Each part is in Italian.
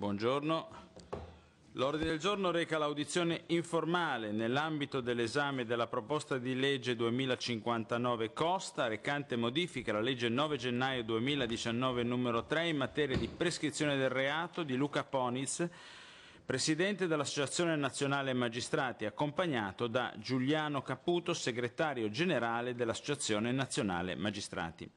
Buongiorno. L'ordine del giorno reca l'audizione informale nell'ambito dell'esame della proposta di legge 2059 Costa recante modifica alla legge 9 gennaio 2019 numero 3 in materia di prescrizione del reato di Luca Poniz, presidente dell'Associazione Nazionale Magistrati, accompagnato da Giuliano Caputo, segretario generale dell'Associazione Nazionale Magistrati.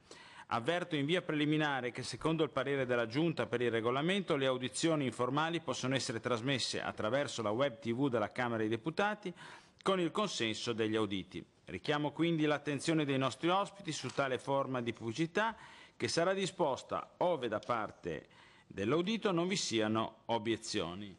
Avverto in via preliminare che secondo il parere della Giunta per il regolamento le audizioni informali possono essere trasmesse attraverso la web tv della Camera dei Deputati con il consenso degli auditi. Richiamo quindi l'attenzione dei nostri ospiti su tale forma di pubblicità che sarà disposta ove da parte dell'audito non vi siano obiezioni.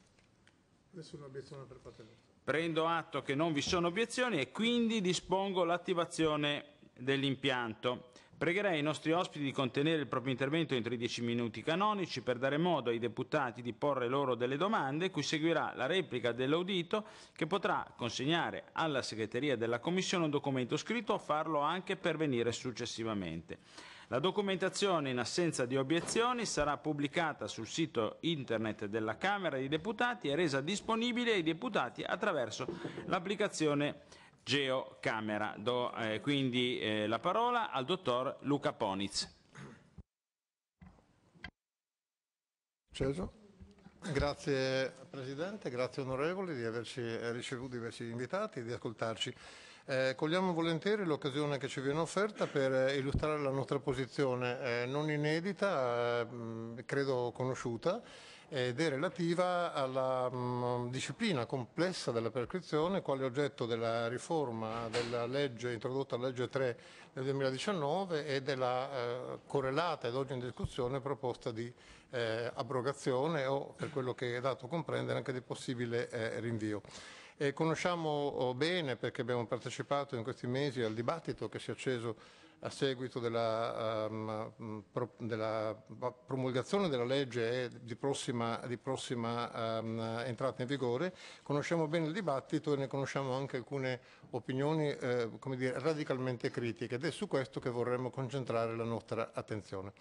Nessuna obiezione per parte nostra. Prendo atto che non vi sono obiezioni e quindi dispongo l'attivazione dell'impianto. Pregherei i nostri ospiti di contenere il proprio intervento entro i dieci minuti canonici per dare modo ai deputati di porre loro delle domande, cui seguirà la replica dell'audito che potrà consegnare alla segreteria della Commissione un documento scritto o farlo anche pervenire successivamente. La documentazione, in assenza di obiezioni, sarà pubblicata sul sito internet della Camera dei Deputati e resa disponibile ai deputati attraverso l'applicazione geocamera. Do eh, quindi eh, la parola al dottor Luca Poniz. Ceso. Grazie Presidente, grazie onorevoli di averci eh, ricevuto diversi invitati e di ascoltarci. Eh, cogliamo volentieri l'occasione che ci viene offerta per eh, illustrare la nostra posizione eh, non inedita, eh, credo conosciuta, ed è relativa alla mh, mm, disciplina complessa della prescrizione quale oggetto della riforma della legge introdotta alla legge 3 del 2019 e della eh, correlata ed oggi in discussione proposta di eh, abrogazione o per quello che è dato a comprendere anche di possibile eh, rinvio. E conosciamo oh, bene perché abbiamo partecipato in questi mesi al dibattito che si è acceso a seguito della, um, pro, della, promulgazione della legge di prossima, di prossima um, entrata in vigore, conosciamo bene il dibattito e ne conosciamo anche alcune opinioni eh, dire, radicalmente critiche ed è su questo che vorremmo concentrare la nostra attenzione.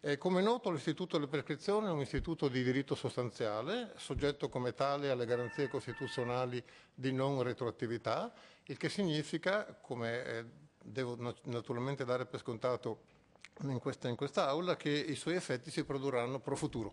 Eh, come noto l'Istituto delle Prescrizioni è un istituto di diritto sostanziale, soggetto come tale alle garanzie costituzionali di non retroattività, il che significa, come eh, devo naturalmente dare per scontato in questa, in questa aula, che i suoi effetti si produrranno pro futuro,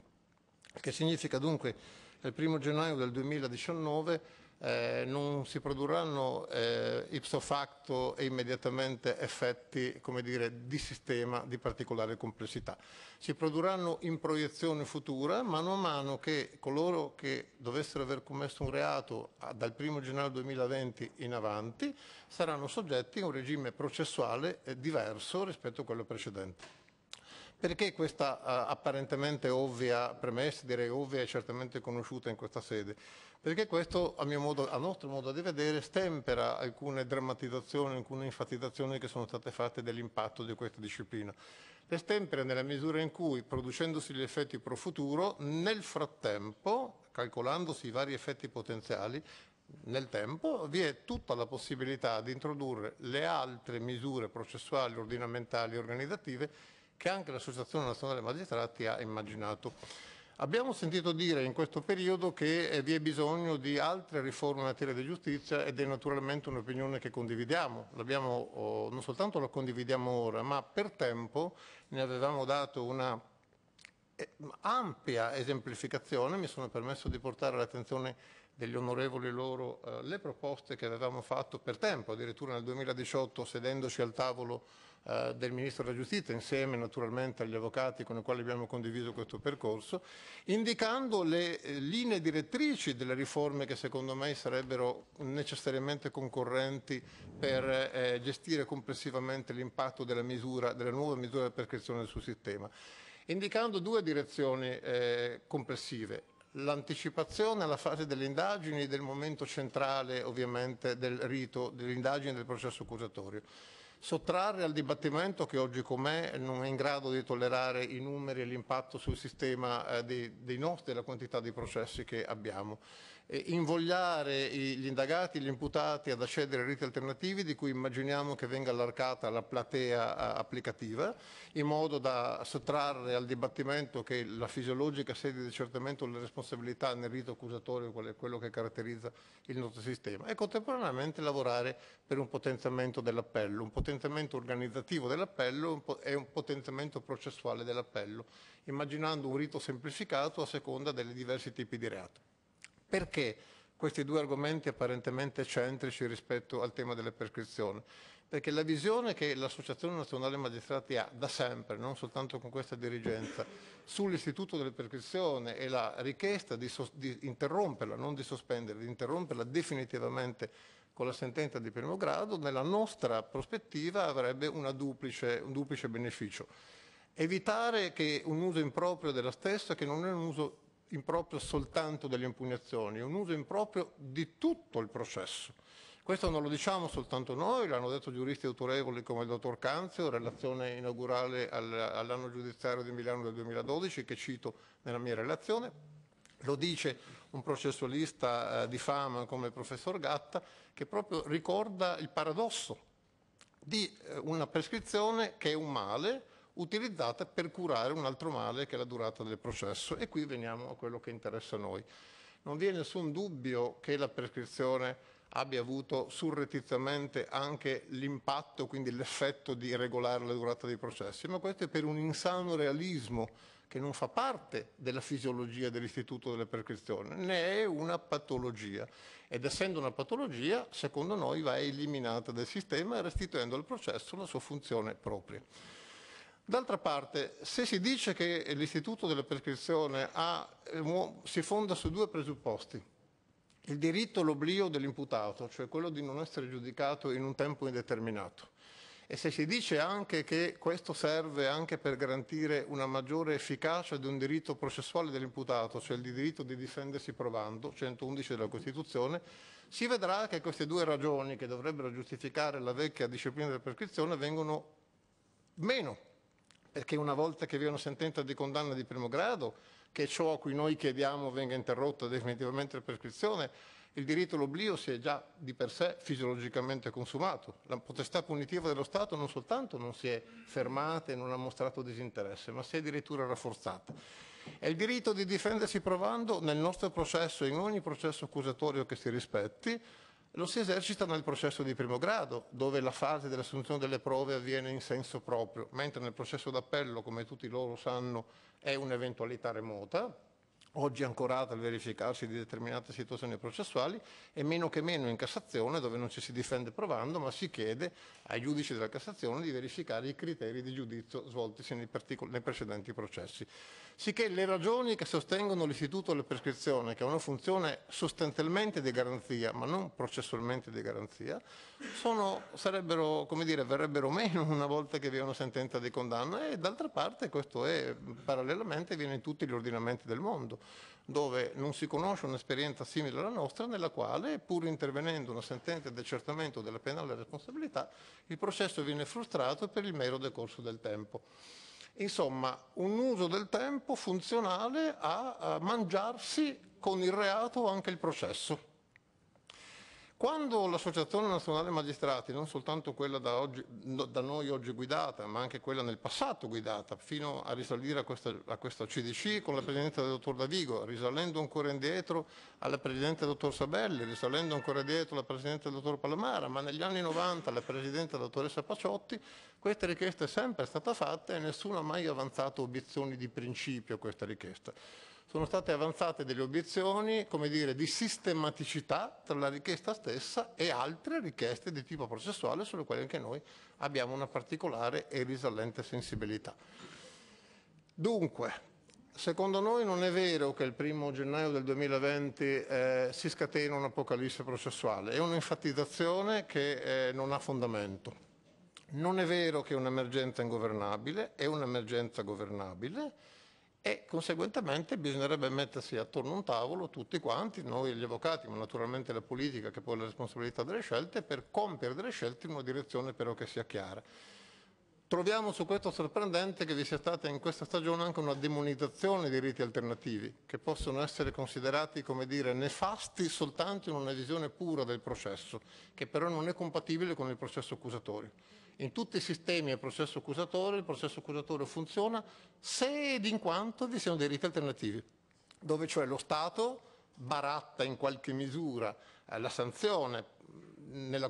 che significa dunque che il 1 gennaio del 2019 eh, non si produrranno eh, ipso facto e immediatamente effetti dire, di sistema di particolare complessità. Si produrranno in proiezione futura mano a mano che coloro che dovessero aver commesso un reato ah, dal 1 gennaio 2020 in avanti saranno soggetti a un regime processuale eh, diverso rispetto a quello precedente. Perché questa uh, apparentemente ovvia premessa, direi ovvia e certamente conosciuta in questa sede? Perché questo, a, modo, a, nostro modo di vedere, stempera alcune drammatizzazioni, alcune enfatizzazioni che sono state fatte dell'impatto di questa disciplina. Le stempera nella misura in cui, producendosi gli effetti pro futuro, nel frattempo, calcolandosi i vari effetti potenziali, nel tempo vi è tutta la possibilità di introdurre le altre misure processuali, ordinamentali e organizzative che anche l'Associazione Nazionale Magistrati ha immaginato. Abbiamo sentito dire in questo periodo che eh, vi è bisogno di altre riforme in materia di giustizia ed è naturalmente un'opinione che condividiamo. Oh, non soltanto la condividiamo ora, ma per tempo ne avevamo dato una eh, ampia esemplificazione. Mi sono permesso di portare all'attenzione degli onorevoli loro eh, le proposte che avevamo fatto per tempo, addirittura nel 2018 sedendoci al tavolo eh, del Ministro della Giustizia, insieme naturalmente agli avvocati con i quali abbiamo condiviso questo percorso, indicando le eh, linee direttrici delle riforme che secondo me sarebbero necessariamente concorrenti per eh, gestire complessivamente l'impatto della, della nuova misura di prescrizione sul sistema indicando due direzioni eh, complessive. L'anticipazione alla fase delle indagini del momento centrale ovviamente del rito, dell'indagine del processo accusatorio sottrarre al dibattimento che oggi com'è non è in grado di tollerare i numeri e l'impatto sul sistema eh, dei, dei nostri e la quantità di processi che abbiamo invogliare gli indagati, gli imputati ad accedere a riti alternativi di cui immaginiamo che venga allarcata la platea eh, applicativa in modo da sottrarre al dibattimento che la fisiologica sede di accertamento le responsabilità nel rito accusatorio, quello che caratterizza il nostro sistema e contemporaneamente lavorare per un potenziamento dell'appello, un potenziamento organizzativo dell'appello e un potenziamento processuale dell'appello, immaginando un rito semplificato a seconda dei diversi tipi di reato. Perché questi due argomenti apparentemente centrici rispetto al tema delle prescrizioni? Perché la visione che l'Associazione Nazionale Magistrati ha da sempre, non soltanto con questa dirigenza, sull'istituto delle prescrizioni e la richiesta di, di interromperla, non di sospenderla, di interromperla definitivamente con la sentenza di primo grado, nella nostra prospettiva avrebbe duplice, un duplice beneficio. Evitare un uso improprio della stessa, che non è un uso improprio soltanto delle impugnazioni, è un uso improprio di tutto il processo. Questo non lo diciamo soltanto noi, l'hanno detto giuristi autorevoli come il dottor Canzio, relazione inaugurale all'anno giudiziario di Milano del 2012, che cito nella mia relazione, lo dice un processualista eh, di fama come il professor Gatta, che proprio ricorda il paradosso di eh, una prescrizione che è un male, utilizzate per curare un altro male che è la durata del processo. E qui veniamo a quello che interessa a noi. Non vi è nessun dubbio che la prescrizione abbia avuto surrettiziamente anche l'impatto, quindi l'effetto di regolare la durata dei processi, ma questo è per un insano realismo che non fa parte della fisiologia dell'istituto della prescrizione, né è una patologia. Ed essendo una patologia, secondo noi va eliminata dal sistema restituendo al processo la sua funzione propria. D'altra parte, se si dice che l'istituto della prescrizione ha, eh, si fonda su due presupposti, il diritto all'oblio dell'imputato, cioè quello di non essere giudicato in un tempo indeterminato, e se si dice anche che questo serve anche per garantire una maggiore efficacia di un diritto processuale dell'imputato, cioè il diritto di difendersi provando, 111 della Costituzione, si vedrà che queste due ragioni che dovrebbero giustificare la vecchia disciplina della prescrizione vengono meno perché una volta che vi è una sentenza di condanna di primo grado, che ciò a cui noi chiediamo venga interrotta definitivamente la prescrizione, il diritto all'oblio si è già di per sé fisiologicamente consumato. La potestà punitiva dello Stato non soltanto non si è fermata e non ha mostrato disinteresse, ma si è addirittura rafforzata. È il diritto di difendersi provando nel nostro processo in ogni processo accusatorio che si rispetti lo si esercita nel processo di primo grado, dove la fase dell'assunzione delle prove avviene in senso proprio, mentre nel processo d'appello, come tutti loro sanno, è un'eventualità remota, oggi ancorata al verificarsi di determinate situazioni processuali, e meno che meno in Cassazione, dove non ci si difende provando, ma si chiede ai giudici della Cassazione di verificare i criteri di giudizio svoltisi nei, nei precedenti processi. Sicché le ragioni che sostengono l'istituto della prescrizione, che ha una funzione sostanzialmente di garanzia, ma non processualmente di garanzia, sono, sarebbero, come dire, verrebbero meno una volta che vi è una sentenza di condanna e d'altra parte questo è parallelamente viene in tutti gli ordinamenti del mondo dove non si conosce un'esperienza simile alla nostra nella quale, pur intervenendo una sentenza di accertamento della penale responsabilità, il processo viene frustrato per il mero decorso del tempo. Insomma, un uso del tempo funzionale a, a mangiarsi con il reato anche il processo. Quando l'Associazione Nazionale Magistrati, non soltanto quella da, oggi, da, noi oggi guidata, ma anche quella nel passato guidata, fino a risalire a questa, a questa CDC con la presidenza del dottor Davigo, risalendo ancora indietro alla presidenza del dottor Sabelli, risalendo ancora indietro alla presidenza del dottor Palomara, ma negli anni 90 alla presidenza della dottoressa Paciotti, questa richiesta è sempre stata fatta e nessuno ha mai avanzato obiezioni di principio a questa richiesta sono state avanzate delle obiezioni, come dire, di sistematicità tra la richiesta stessa e altre richieste di tipo processuale sulle quali anche noi abbiamo una particolare e risalente sensibilità. Dunque, secondo noi non è vero che il primo gennaio del 2020 eh, si scatena un'apocalisse processuale, è un'enfatizzazione che eh, non ha fondamento. Non è vero che è un'emergenza ingovernabile, è un'emergenza governabile, e conseguentemente bisognerebbe mettersi attorno a un tavolo tutti quanti, noi gli avvocati, ma naturalmente la politica che poi ha la responsabilità delle scelte, per compiere delle scelte in una direzione però che sia chiara. Troviamo su questo sorprendente che vi sia stata in questa stagione anche una demonizzazione dei riti alternativi, che possono essere considerati, come dire, nefasti soltanto in una visione pura del processo, che però non è compatibile con il processo accusatorio. In tutti i sistemi del processo accusatorio, il processo accusatorio funziona se ed in quanto vi siano dei riti alternativi, dove cioè lo Stato baratta in qualche misura eh, la sanzione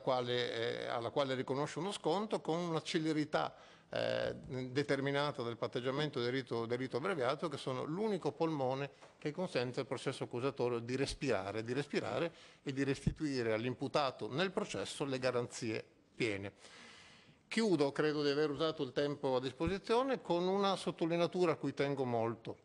quale, eh, alla quale riconosce uno sconto con una celerità eh, determinata dal patteggiamento del rito, del rito abbreviato che sono l'unico polmone che consente al processo accusatorio di respirare, di respirare e di restituire all'imputato nel processo le garanzie piene. Chiudo, credo di aver usato il tempo a disposizione, con una sottolineatura a cui tengo molto.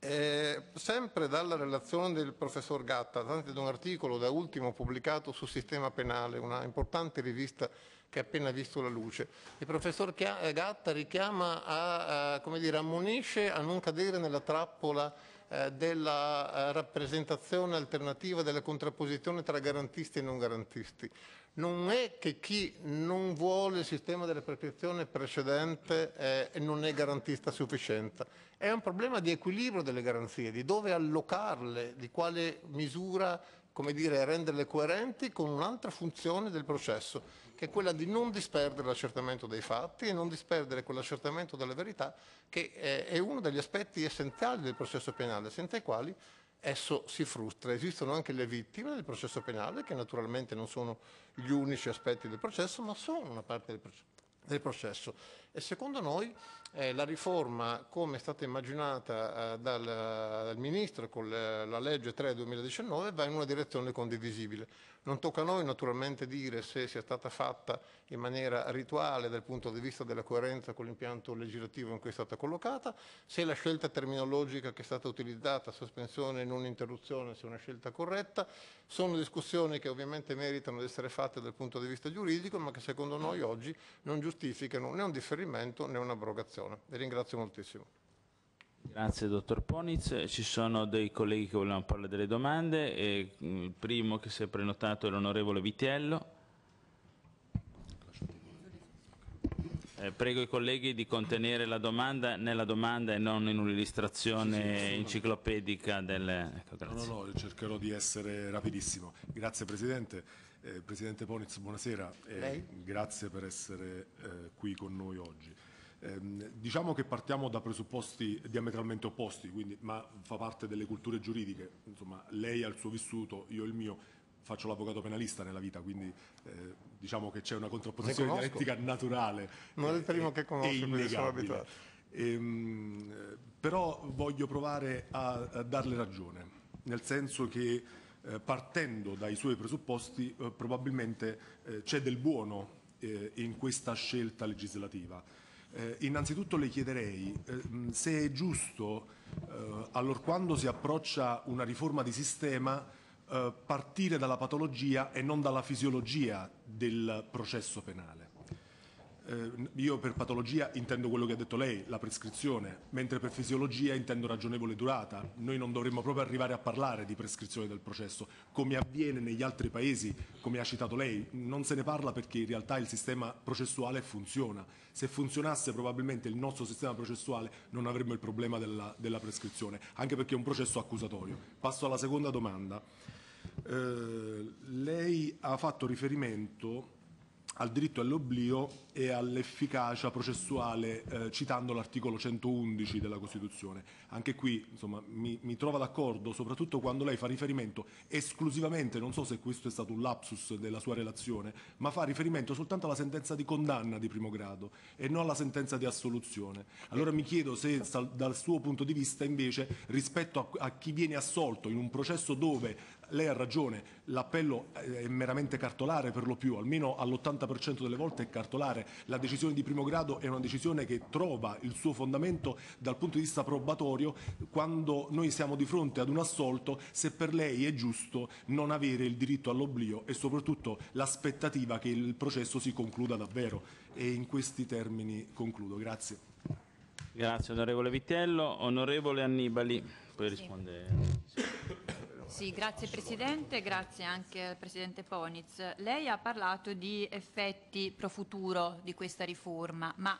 Eh, sempre dalla relazione del professor Gatta, tanto da un articolo da ultimo pubblicato su Sistema Penale, una importante rivista che ha appena visto la luce, il professor eh, Gatta richiama, a, a, come dire, ammonisce a non cadere nella trappola eh, della eh, rappresentazione alternativa, della contrapposizione tra garantisti e non garantisti non è che chi non vuole il sistema della prescrizione precedente è, eh, non è garantista a sufficienza, è un problema di equilibrio delle garanzie, di dove allocarle, di quale misura come dire, renderle coerenti con un'altra funzione del processo, che è quella di non disperdere l'accertamento dei fatti e non disperdere quell'accertamento della verità, che eh, è uno degli aspetti essenziali del processo penale, senza i quali esso si frustra. Esistono anche le vittime del processo penale, che naturalmente non sono gli unici aspetti del processo, ma sono una parte del, processo. E secondo noi eh, la riforma, come è stata immaginata eh, dal, dal, Ministro con le, la legge 3 2019, va in una direzione condivisibile. Non tocca a noi naturalmente dire se sia stata fatta in maniera rituale dal punto di vista della coerenza con l'impianto legislativo in cui è stata collocata, se la scelta terminologica che è stata utilizzata, sospensione e non interruzione, sia una scelta corretta. Sono discussioni che ovviamente meritano di essere fatte dal punto di vista giuridico, ma che secondo noi oggi non giustificano né un differimento trasferimento né un'abrogazione. Vi ringrazio moltissimo. Grazie dottor Poniz, ci sono dei colleghi che vogliono porre delle domande, e mm, il primo che si è prenotato è l'onorevole Vitiello. Eh, prego i colleghi di contenere la domanda nella domanda e non in un'illustrazione sì, sì, enciclopedica del... Ecco, no, no, no, cercherò di essere rapidissimo. Grazie Presidente. Eh, Presidente Poniz, buonasera e grazie per essere eh, qui con noi oggi. Eh, diciamo che partiamo da presupposti diametralmente opposti, quindi, ma fa parte delle culture giuridiche, insomma lei ha il suo vissuto, io il mio, faccio l'avvocato penalista nella vita, quindi eh, diciamo che c'è una contrapposizione dialettica naturale. Non è il primo che conosco, quindi sono Ehm, eh, però voglio provare a, a darle ragione, nel senso che eh, partendo dai suoi presupposti eh, probabilmente eh, c'è del buono eh, in questa scelta legislativa. Eh, innanzitutto le chiederei se è giusto, allora quando si approccia una riforma di sistema, partire dalla patologia e non dalla fisiologia del processo penale eh, io per patologia intendo quello che ha detto lei, la prescrizione, mentre per fisiologia intendo ragionevole durata. Noi non dovremmo proprio arrivare a parlare di prescrizione del processo, come avviene negli altri paesi, come ha citato lei. Non se ne parla perché in realtà il sistema processuale funziona. Se funzionasse probabilmente il nostro sistema processuale non avremmo il problema della, della prescrizione, anche perché è un processo accusatorio. Passo alla seconda domanda. Eh, lei ha fatto riferimento al diritto all'oblio e all'efficacia processuale eh, citando l'articolo 111 della Costituzione. Anche qui insomma, mi, mi trovo d'accordo, soprattutto quando lei fa riferimento esclusivamente, non so se questo è stato un lapsus della sua relazione, ma fa riferimento soltanto alla sentenza di condanna di primo grado e non alla sentenza di assoluzione. Allora mi chiedo se dal suo punto di vista invece rispetto a, a chi viene assolto in un processo dove lei ha ragione, l'appello eh, è meramente cartolare per lo più, almeno all'80% delle volte è cartolare, la decisione di primo grado è una decisione che trova il suo fondamento dal punto di vista probatorio quando noi siamo di fronte ad un assolto se per lei è giusto non avere il diritto all'oblio e soprattutto l'aspettativa che il processo si concluda davvero e in questi termini concludo, grazie. Grazie onorevole Vitello, onorevole Annibali, poi risponde. Sì. Sì, grazie Presidente, grazie anche al Presidente Poniz. Lei ha parlato di effetti pro futuro di questa riforma, ma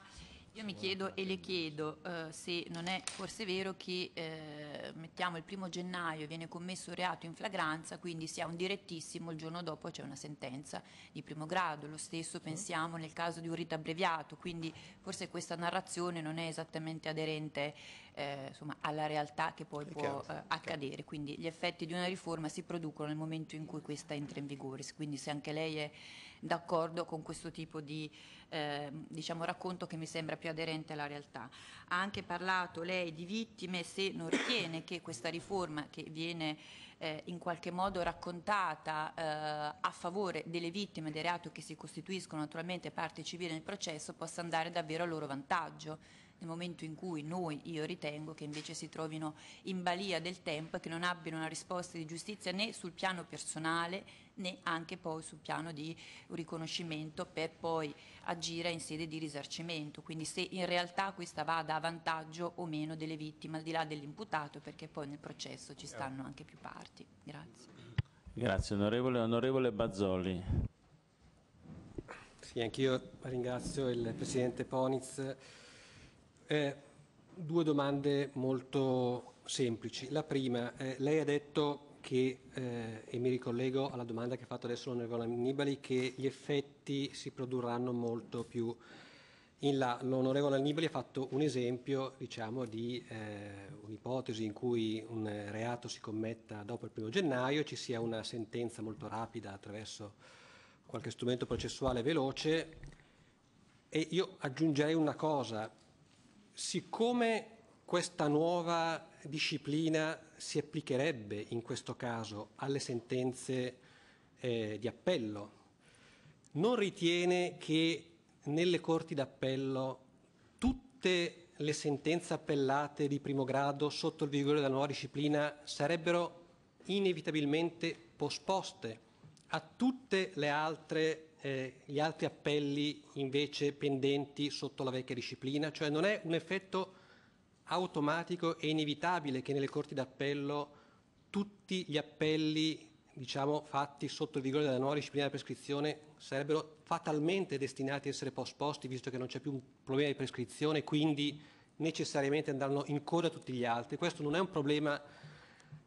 io mi chiedo e le chiedo eh, se non è forse vero che eh, mettiamo il primo gennaio viene commesso un reato in flagranza, quindi si ha un direttissimo, il giorno dopo c'è una sentenza di primo grado, lo stesso pensiamo nel caso di un rito abbreviato, quindi forse questa narrazione non è esattamente aderente eh, insomma, alla realtà che poi può eh, accadere. Quindi gli effetti di una riforma si producono nel momento in cui questa entra in vigore. Quindi se anche lei è d'accordo con questo tipo di eh, diciamo, racconto che mi sembra più aderente alla realtà. Ha anche parlato lei di vittime se non ritiene che questa riforma che viene eh, in qualche modo raccontata eh, a favore delle vittime del reato che si costituiscono naturalmente parte civile nel processo possa andare davvero a loro vantaggio nel momento in cui noi, io ritengo, che invece si trovino in balia del tempo e che non abbiano una risposta di giustizia né sul piano personale né anche poi sul piano di riconoscimento per poi agire in sede di risarcimento, quindi se in realtà questa vada a vantaggio o meno delle vittime, al di là dell'imputato, perché poi nel processo ci stanno anche più parti. Grazie. Grazie onorevole. Onorevole Bazzoli. Sì, anch'io ringrazio il Presidente Poniz eh, due domande molto semplici. La prima, eh, lei ha detto che, eh, e mi ricollego alla domanda che ha fatto adesso l'onorevole Annibali, che gli effetti si produrranno molto più in là. L'onorevole Annibali ha fatto un esempio diciamo, di eh, un'ipotesi in cui un reato si commetta dopo il primo gennaio, ci sia una sentenza molto rapida attraverso qualche strumento processuale veloce. E io aggiungerei una cosa, siccome questa nuova disciplina si applicherebbe in questo caso alle sentenze eh, di appello, non ritiene che nelle corti d'appello tutte le sentenze appellate di primo grado sotto il vigore della nuova disciplina sarebbero inevitabilmente posposte a tutte le altre eh, gli altri appelli invece pendenti sotto la vecchia disciplina, cioè non è un effetto automatico e inevitabile che nelle corti d'appello tutti gli appelli diciamo, fatti sotto il vigore della nuova disciplina della prescrizione sarebbero fatalmente destinati a essere posposti visto che non c'è più un problema di prescrizione quindi necessariamente andranno in coda a tutti gli altri. Questo non è un problema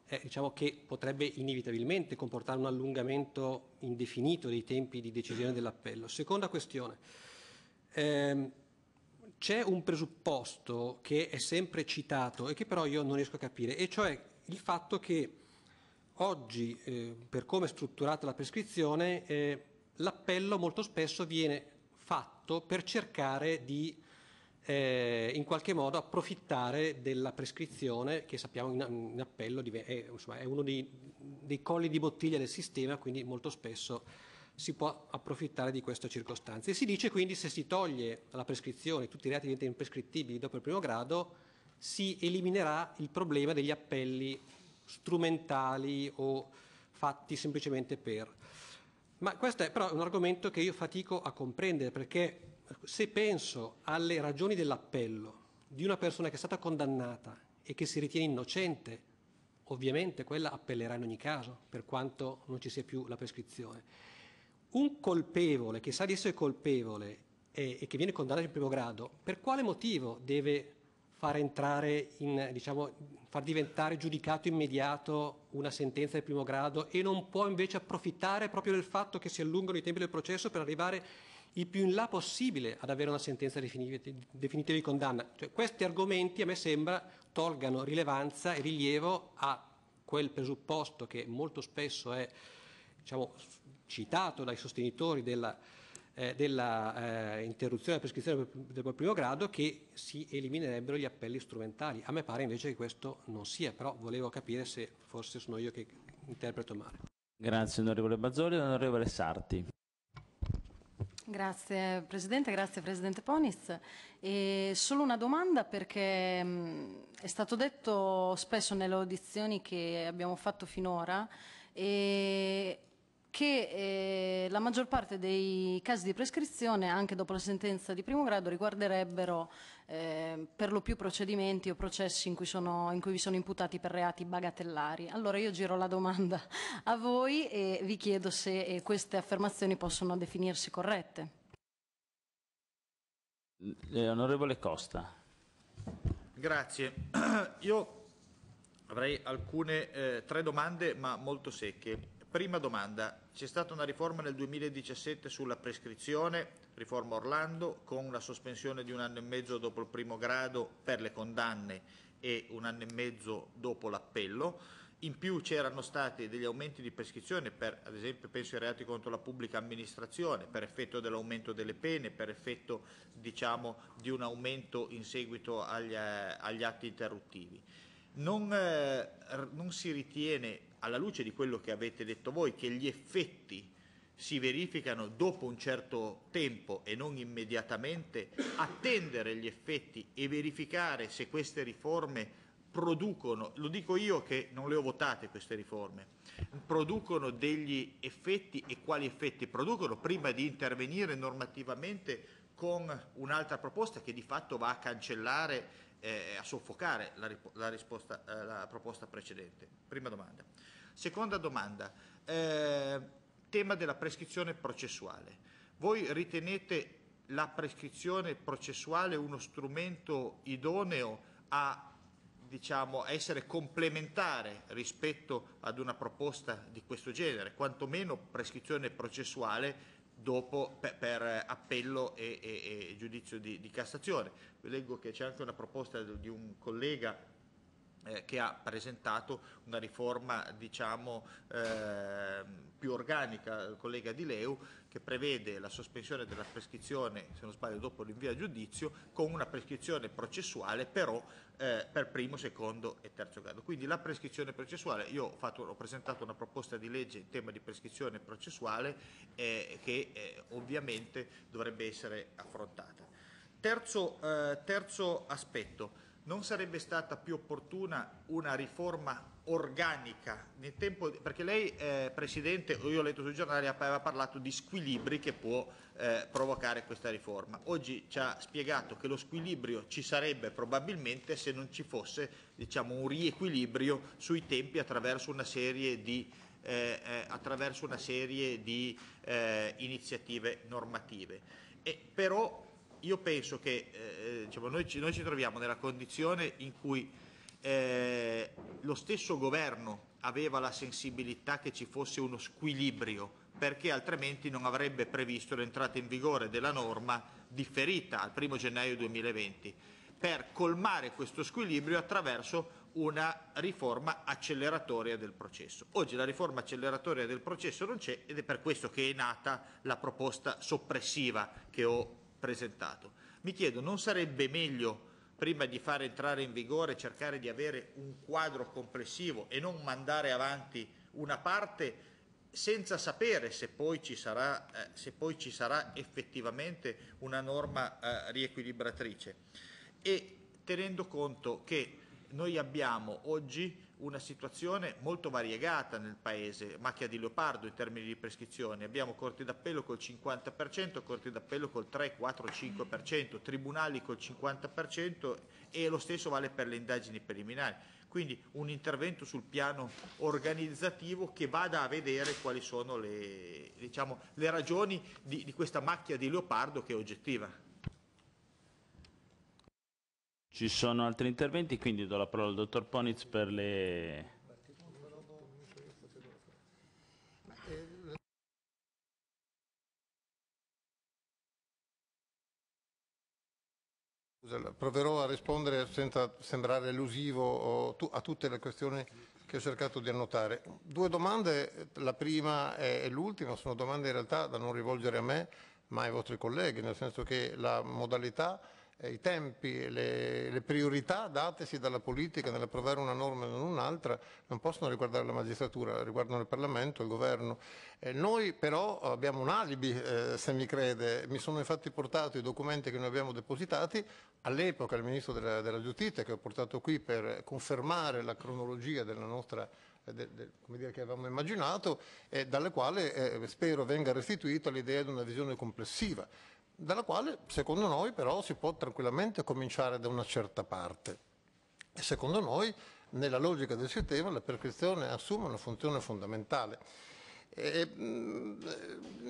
eh, diciamo che potrebbe inevitabilmente comportare un allungamento indefinito dei tempi di decisione dell'appello. Seconda questione, ehm, c'è un presupposto che è sempre citato e che però io non riesco a capire, e cioè il fatto che oggi, eh, per come è strutturata la prescrizione, eh, l'appello molto spesso viene fatto per cercare di eh, in qualche modo approfittare della prescrizione che sappiamo in, in appello è, insomma, è uno dei, dei, colli di bottiglia del sistema, quindi molto spesso si può approfittare di questa circostanza. E si dice quindi se si toglie la prescrizione, tutti i reati diventano imprescrittibili dopo il primo grado, si eliminerà il problema degli appelli strumentali o fatti semplicemente per. Ma questo è però un argomento che io fatico a comprendere perché se penso alle ragioni dell'appello di una persona che è stata condannata e che si ritiene innocente, ovviamente quella appellerà in ogni caso, per quanto non ci sia più la prescrizione. Un colpevole che sa di essere colpevole e, e che viene condannato in primo grado, per quale motivo deve far entrare in, diciamo, far diventare giudicato immediato una sentenza di primo grado e non può invece approfittare proprio del fatto che si allungano i tempi del processo per arrivare il più in là possibile ad avere una sentenza definitiva di condanna. Cioè, questi argomenti a me sembra tolgano rilevanza e rilievo a quel presupposto che molto spesso è diciamo, citato dai sostenitori della, eh, della eh, della prescrizione del primo grado che si eliminerebbero gli appelli strumentali. A me pare invece che questo non sia, però volevo capire se forse sono io che interpreto male. Grazie onorevole Bazzoli e onorevole Sarti. Grazie Presidente, grazie Presidente Poniz. E solo una domanda perché mh, mm, è stato detto spesso nelle audizioni che abbiamo fatto finora e che eh, la maggior parte dei casi di prescrizione, anche dopo la sentenza di primo grado, riguarderebbero eh, per lo più procedimenti o processi in cui, sono, in cui, vi sono imputati per reati bagatellari. Allora io giro la domanda a voi e vi chiedo se eh, queste affermazioni possono definirsi corrette. Eh, onorevole Costa. Grazie. Io avrei alcune eh, tre domande ma molto secche. Prima domanda, c'è stata una riforma nel 2017 sulla prescrizione, riforma Orlando, con la sospensione di un anno e mezzo dopo il primo grado per le condanne e un anno e mezzo dopo l'appello. In più c'erano stati degli aumenti di prescrizione per, ad esempio, penso ai reati contro la pubblica amministrazione, per effetto dell'aumento delle pene, per effetto diciamo, di un aumento in seguito agli, eh, agli atti interruttivi. Non, eh, non si ritiene alla luce di quello che avete detto voi, che gli effetti si verificano dopo un certo tempo e non immediatamente, attendere gli effetti e verificare se queste riforme producono, lo dico io che non le ho votate queste riforme, producono degli effetti e quali effetti producono prima di intervenire normativamente con un'altra proposta che di fatto va a cancellare eh, a soffocare la, la, risposta, eh, la, proposta precedente. Prima domanda. Seconda domanda, eh, tema della prescrizione processuale. Voi ritenete la prescrizione processuale uno strumento idoneo a diciamo, essere complementare rispetto ad una proposta di questo genere, quantomeno prescrizione processuale dopo per, per, appello e, e, e giudizio di, di, Cassazione. Vi leggo che c'è anche una proposta di un collega eh, che ha presentato una riforma diciamo eh, più organica, il collega Di Leu, che prevede la sospensione della prescrizione, se non sbaglio, dopo l'invio a giudizio, con una prescrizione processuale però eh, per primo, secondo e terzo grado. Quindi la prescrizione processuale, io ho, fatto, ho presentato una proposta di legge in tema di prescrizione processuale eh, che eh, ovviamente dovrebbe essere affrontata. Terzo, eh, terzo aspetto, non sarebbe stata più opportuna una riforma organica nel tempo, perché lei eh, Presidente, io ho letto sui giornali, aveva parlato di squilibri che può eh, provocare questa riforma. Oggi ci ha spiegato che lo squilibrio ci sarebbe probabilmente se non ci fosse diciamo, un riequilibrio sui tempi attraverso una serie di, eh, eh attraverso una serie di eh, iniziative normative. E però io penso che eh, eh, diciamo, noi, ci, noi, ci, troviamo nella condizione in cui eh, lo stesso governo aveva la sensibilità che ci fosse uno squilibrio perché altrimenti non avrebbe previsto l'entrata in vigore della norma differita al 1 gennaio 2020 per colmare questo squilibrio attraverso una riforma acceleratoria del processo. Oggi la riforma acceleratoria del processo non c'è ed è per questo che è nata la proposta soppressiva che ho presentato. Mi chiedo, non sarebbe meglio prima di far entrare in vigore cercare di avere un quadro complessivo e non mandare avanti una parte senza sapere se poi ci sarà, eh, poi ci sarà effettivamente una norma eh, riequilibratrice e tenendo conto che noi abbiamo oggi una situazione molto variegata nel Paese, macchia di leopardo in termini di prescrizione, abbiamo corti d'appello col 50%, corti d'appello col 3, 4, 5%, tribunali col 50% e lo stesso vale per le indagini preliminari. Quindi un intervento sul piano organizzativo che vada a vedere quali sono le, diciamo, le ragioni di, di questa macchia di leopardo che è oggettiva. Ci sono altri interventi, quindi do la parola al dottor Poniz per le... Proverò a rispondere senza sembrare elusivo a tutte le questioni che ho cercato di annotare. Due domande, la prima e l'ultima, sono domande in realtà da non rivolgere a me ma ai vostri colleghi, nel senso che la modalità eh, i tempi e le, le, priorità datesi dalla politica nell'approvare una norma e non un'altra non possono riguardare la magistratura, riguardano il Parlamento, il Governo. Eh, noi però abbiamo un alibi, eh, se mi crede. Mi sono infatti portato i documenti che noi abbiamo depositati all'epoca al Ministro della, della Giustizia che ho portato qui per confermare la cronologia della nostra eh, de, de, dire, che avevamo immaginato e eh, dalle quale eh, spero venga restituita l'idea di una visione complessiva dalla quale secondo noi però si può tranquillamente cominciare da una certa parte. E secondo noi nella logica del sistema la prescrizione assume una funzione fondamentale. E, mm,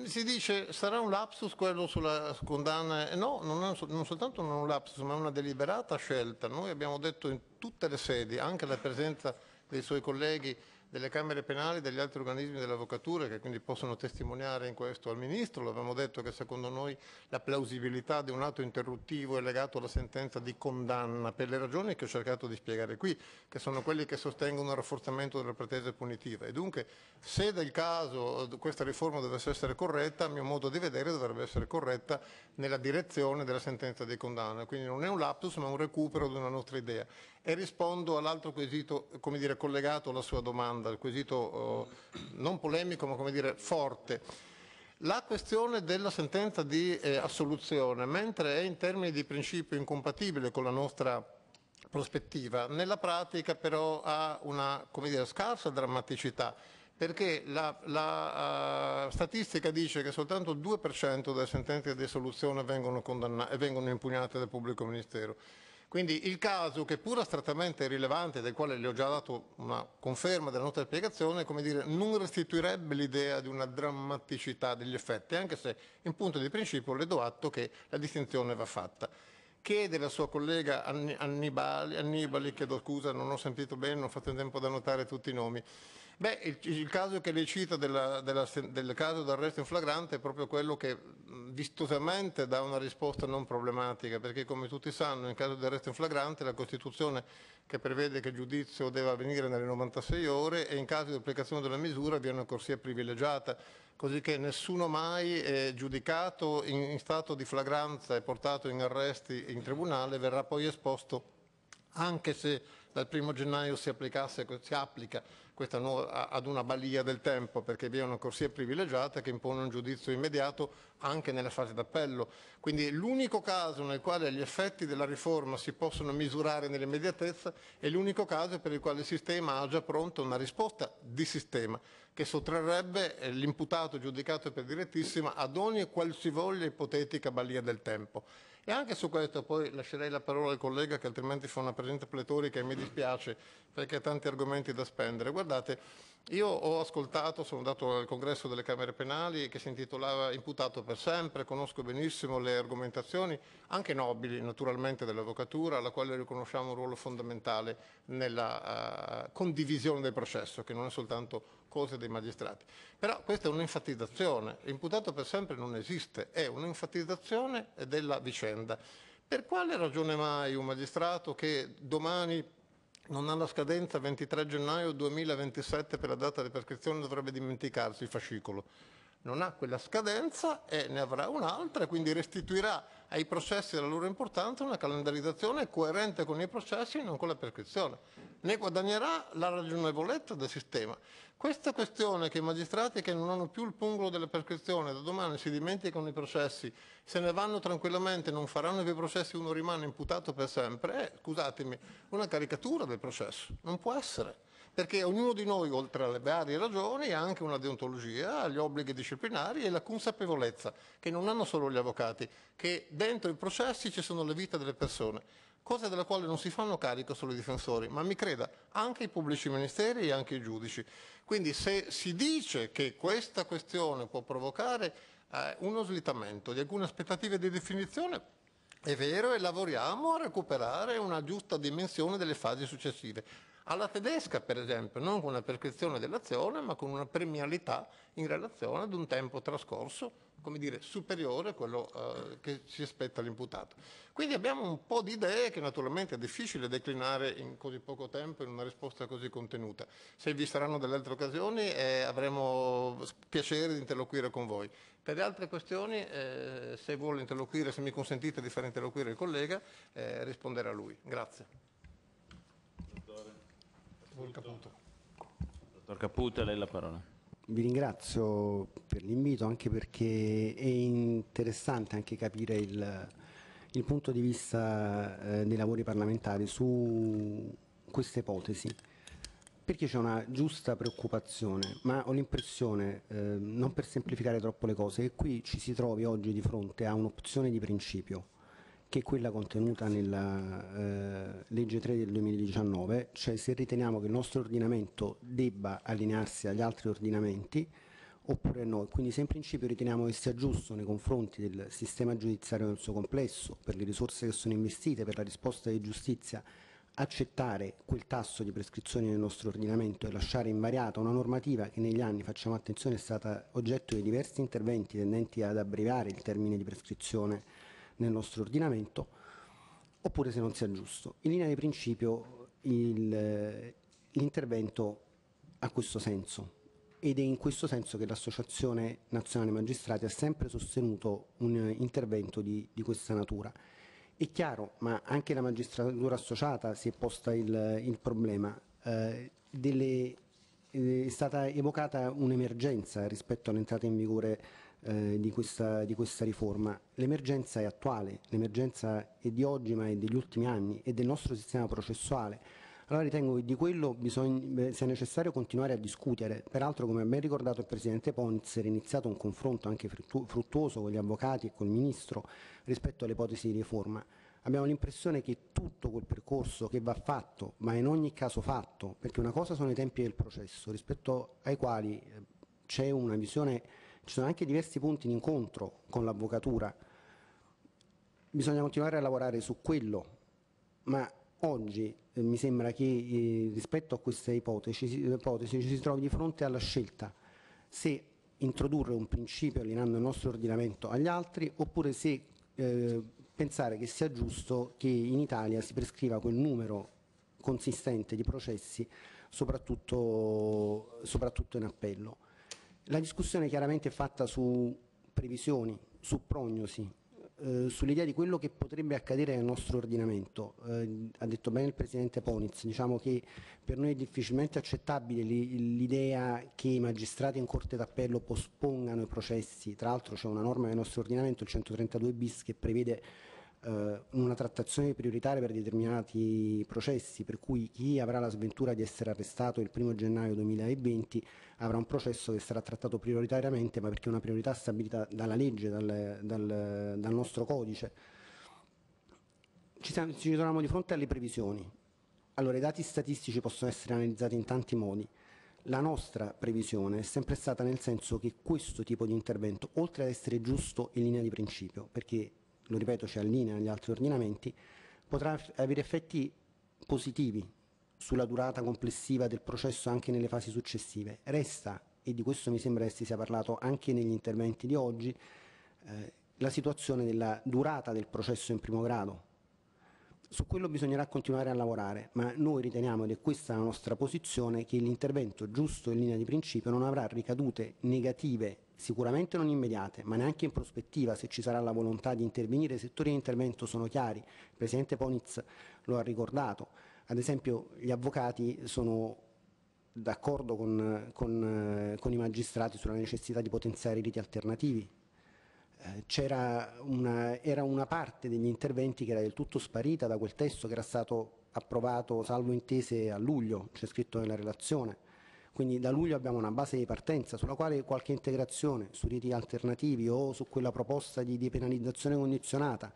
eh, si dice sarà un lapsus quello sulla condanna? Eh, no, non, è, non soltanto non un lapsus, ma una deliberata scelta. Noi abbiamo detto in tutte le sedi, anche la presenza dei suoi colleghi delle Camere penali e degli altri organismi dell'Avvocatura che quindi possono testimoniare in questo al Ministro. L'avevamo detto che secondo noi la plausibilità di un atto interruttivo è legata alla sentenza di condanna per le ragioni che ho cercato di spiegare qui, che sono quelle che sostengono il rafforzamento della pretesa punitiva. E dunque, se del caso eh, questa riforma dovesse essere corretta, a mio modo di vedere dovrebbe essere corretta nella direzione della sentenza di condanna. Quindi non è un lapsus ma un recupero di una nostra idea. E rispondo all'altro quesito, come dire, collegato alla sua domanda, il quesito eh, non polemico ma come dire forte. La questione della sentenza di eh, assoluzione, mentre è in termini di principio incompatibile con la nostra prospettiva, nella pratica però ha una dire, scarsa drammaticità perché la, la uh, statistica dice che soltanto il 2% delle sentenze di assoluzione vengono, vengono impugnate dal pubblico ministero. Quindi il caso, che pur astrattamente rilevante, del quale le ho già dato una conferma della nota di spiegazione, come dire, non restituirebbe l'idea di una drammaticità degli effetti, anche se in punto di principio le do atto che la distinzione va fatta. Chiede la sua collega Annibali, Annibali chiedo scusa, non ho sentito bene, non ho fatto in tempo ad annotare tutti i nomi, Beh, il, il, caso che lei cita della, della, del caso d'arresto in flagrante è proprio quello che vistosamente dà una risposta non problematica, perché come tutti sanno in caso di arresto in flagrante la Costituzione che prevede che il giudizio deve avvenire nelle 96 ore e in caso di applicazione della misura viene una corsia privilegiata, così che nessuno mai eh, giudicato in, in stato di flagranza e portato in arresti in tribunale verrà poi esposto anche se dal primo gennaio si, si applica nuova, ad una balia del tempo, perché vi è una corsia privilegiata che impone un giudizio immediato anche nella fase d'appello. Quindi l'unico caso nel quale gli effetti della riforma si possono misurare nell'immediatezza è l'unico caso per il quale il sistema ha già pronto una risposta di sistema che sottrarrebbe eh, l'imputato giudicato per direttissima ad ogni qualsivoglia ipotetica balia del tempo. E anche su questo poi lascerei la parola al collega che altrimenti fa una presenza pletorica e mi dispiace perché ha tanti argomenti da spendere. Guardate, io ho ascoltato, sono andato al congresso delle Camere Penali che si intitolava Imputato per sempre, conosco benissimo le argomentazioni, anche nobili naturalmente dell'avvocatura, alla quale riconosciamo un ruolo fondamentale nella uh, condivisione del processo, che non è soltanto cose dei magistrati. Però questa è un'enfatizzazione, imputato per sempre non esiste, è un'enfatizzazione della vicenda. Per quale ragione mai un magistrato che domani non ha la scadenza 23 gennaio 2027 per la data di prescrizione dovrebbe dimenticarsi il fascicolo. Non ha quella scadenza e ne avrà un'altra quindi restituirà ai processi la loro importanza una calendarizzazione coerente con i processi e non con la prescrizione. Ne guadagnerà la ragionevolezza del sistema. Questa questione che i magistrati che non hanno più il pungolo della prescrizione da domani si dimenticano i processi, se ne vanno tranquillamente, non faranno più processi, uno rimane imputato per sempre, è, eh, scusatemi, una caricatura del processo. Non può essere. Perché ognuno di noi, oltre alle varie ragioni, ha anche una deontologia, gli obblighi disciplinari e la consapevolezza, che non hanno solo gli avvocati, che dentro i processi ci sono le vite delle persone cosa della quale non si fanno carico solo i difensori, ma mi creda, anche i pubblici ministeri e anche i giudici. Quindi se si dice che questa questione può provocare eh, uno slittamento di alcune aspettative di definizione, è vero e lavoriamo a recuperare una giusta dimensione delle fasi successive. Alla tedesca, per esempio, non con una prescrizione dell'azione, ma con una premialità in relazione ad un tempo trascorso come dire, superiore a quello eh, che si aspetta l'imputato. Quindi abbiamo un po' di idee che naturalmente è difficile declinare in così poco tempo in una risposta così contenuta. Se vi saranno delle altre occasioni eh, avremo piacere di interloquire con voi. Per le altre questioni, eh, se vuole interloquire, se mi consentite di far interloquire il collega, eh, risponderà lui. Grazie. Dottore Caputo. Dottor Caputo, a lei la parola vi ringrazio per l'invito anche perché è interessante anche capire il, il punto di vista eh, dei lavori parlamentari su questa ipotesi perché c'è una giusta preoccupazione, ma ho l'impressione, eh, non per semplificare troppo le cose, che qui ci si trovi oggi di fronte a un'opzione di principio che è quella contenuta nella eh, legge 3 del 2019, cioè se riteniamo che il nostro ordinamento debba allinearsi agli altri ordinamenti oppure no. Quindi se in principio riteniamo che sia giusto nei confronti del sistema giudiziario nel suo complesso, per le risorse che sono investite, per la risposta di giustizia, accettare quel tasso di prescrizione nel nostro ordinamento e lasciare invariata una normativa che negli anni, facciamo attenzione, è stata oggetto di diversi interventi tendenti ad abbreviare il termine di prescrizione nel nostro ordinamento, oppure se non sia giusto. In linea di principio l'intervento ha questo senso ed è in questo senso che l'Associazione Nazionale Magistrati ha sempre sostenuto un intervento di, di questa natura. È chiaro, ma anche la magistratura associata si è posta il, il problema, eh, delle, eh, è stata evocata un'emergenza rispetto all'entrata in vigore eh, di, questa, di, questa, riforma. L'emergenza è attuale, l'emergenza è di oggi ma è degli ultimi anni, e del nostro sistema processuale. Allora ritengo che di quello bisogna, sia necessario continuare a discutere. Peraltro, come ha ben ricordato il Presidente Poniz, era iniziato un confronto anche fruttuoso con gli avvocati e col Ministro rispetto all'ipotesi di riforma. Abbiamo l'impressione che tutto quel percorso che va fatto, ma in ogni caso fatto, perché una cosa sono i tempi del processo, rispetto ai quali eh, c'è una visione ci sono anche diversi punti di incontro con l'avvocatura, bisogna continuare a lavorare su quello, ma oggi eh, mi sembra che eh, rispetto a queste ipotesi, ipotesi, ci si trovi di fronte alla scelta se introdurre un principio allineando il nostro ordinamento agli altri oppure se eh, pensare che sia giusto che in Italia si prescriva quel numero consistente di processi soprattutto, soprattutto in appello. La discussione chiaramente è fatta su previsioni, su prognosi, eh, sull'idea di quello che potrebbe accadere nel nostro ordinamento. Eh, ha detto bene il Presidente Poniz, diciamo che per noi è difficilmente accettabile l'idea che i magistrati in Corte d'Appello pospongano i processi. Tra l'altro c'è una norma nel nostro ordinamento, il 132 bis, che prevede eh, una trattazione prioritaria per determinati processi, per cui chi avrà la sventura di essere arrestato il 1 gennaio 2020 avrà un processo che sarà trattato prioritariamente, ma perché è una priorità stabilita dalla legge, dal, dal, dal nostro codice. Ci, siamo, ci troviamo di fronte alle previsioni. Allora, i dati statistici possono essere analizzati in tanti modi. La nostra previsione è sempre stata nel senso che questo tipo di intervento, oltre ad essere giusto in linea di principio, perché lo ripeto c'è allinea negli altri ordinamenti, potrà avere effetti positivi sulla durata complessiva del processo anche nelle fasi successive. Resta, e di questo mi sembra che si sia parlato anche negli interventi di oggi, eh, la situazione della durata del processo in primo grado. Su quello bisognerà continuare a lavorare, ma noi riteniamo, ed è questa la nostra posizione, che l'intervento giusto in linea di principio non avrà ricadute negative sicuramente non immediate, ma neanche in prospettiva se ci sarà la volontà di intervenire, i settori di intervento sono chiari, il Presidente Poniz lo ha ricordato, ad esempio gli avvocati sono d'accordo con, con, con, i magistrati sulla necessità di potenziare i riti alternativi, eh, c'era una, era una parte degli interventi che era del tutto sparita da quel testo che era stato approvato salvo intese a luglio, c'è scritto nella relazione, quindi da luglio abbiamo una base di partenza sulla quale qualche integrazione su riti alternativi o su quella proposta di depenalizzazione condizionata,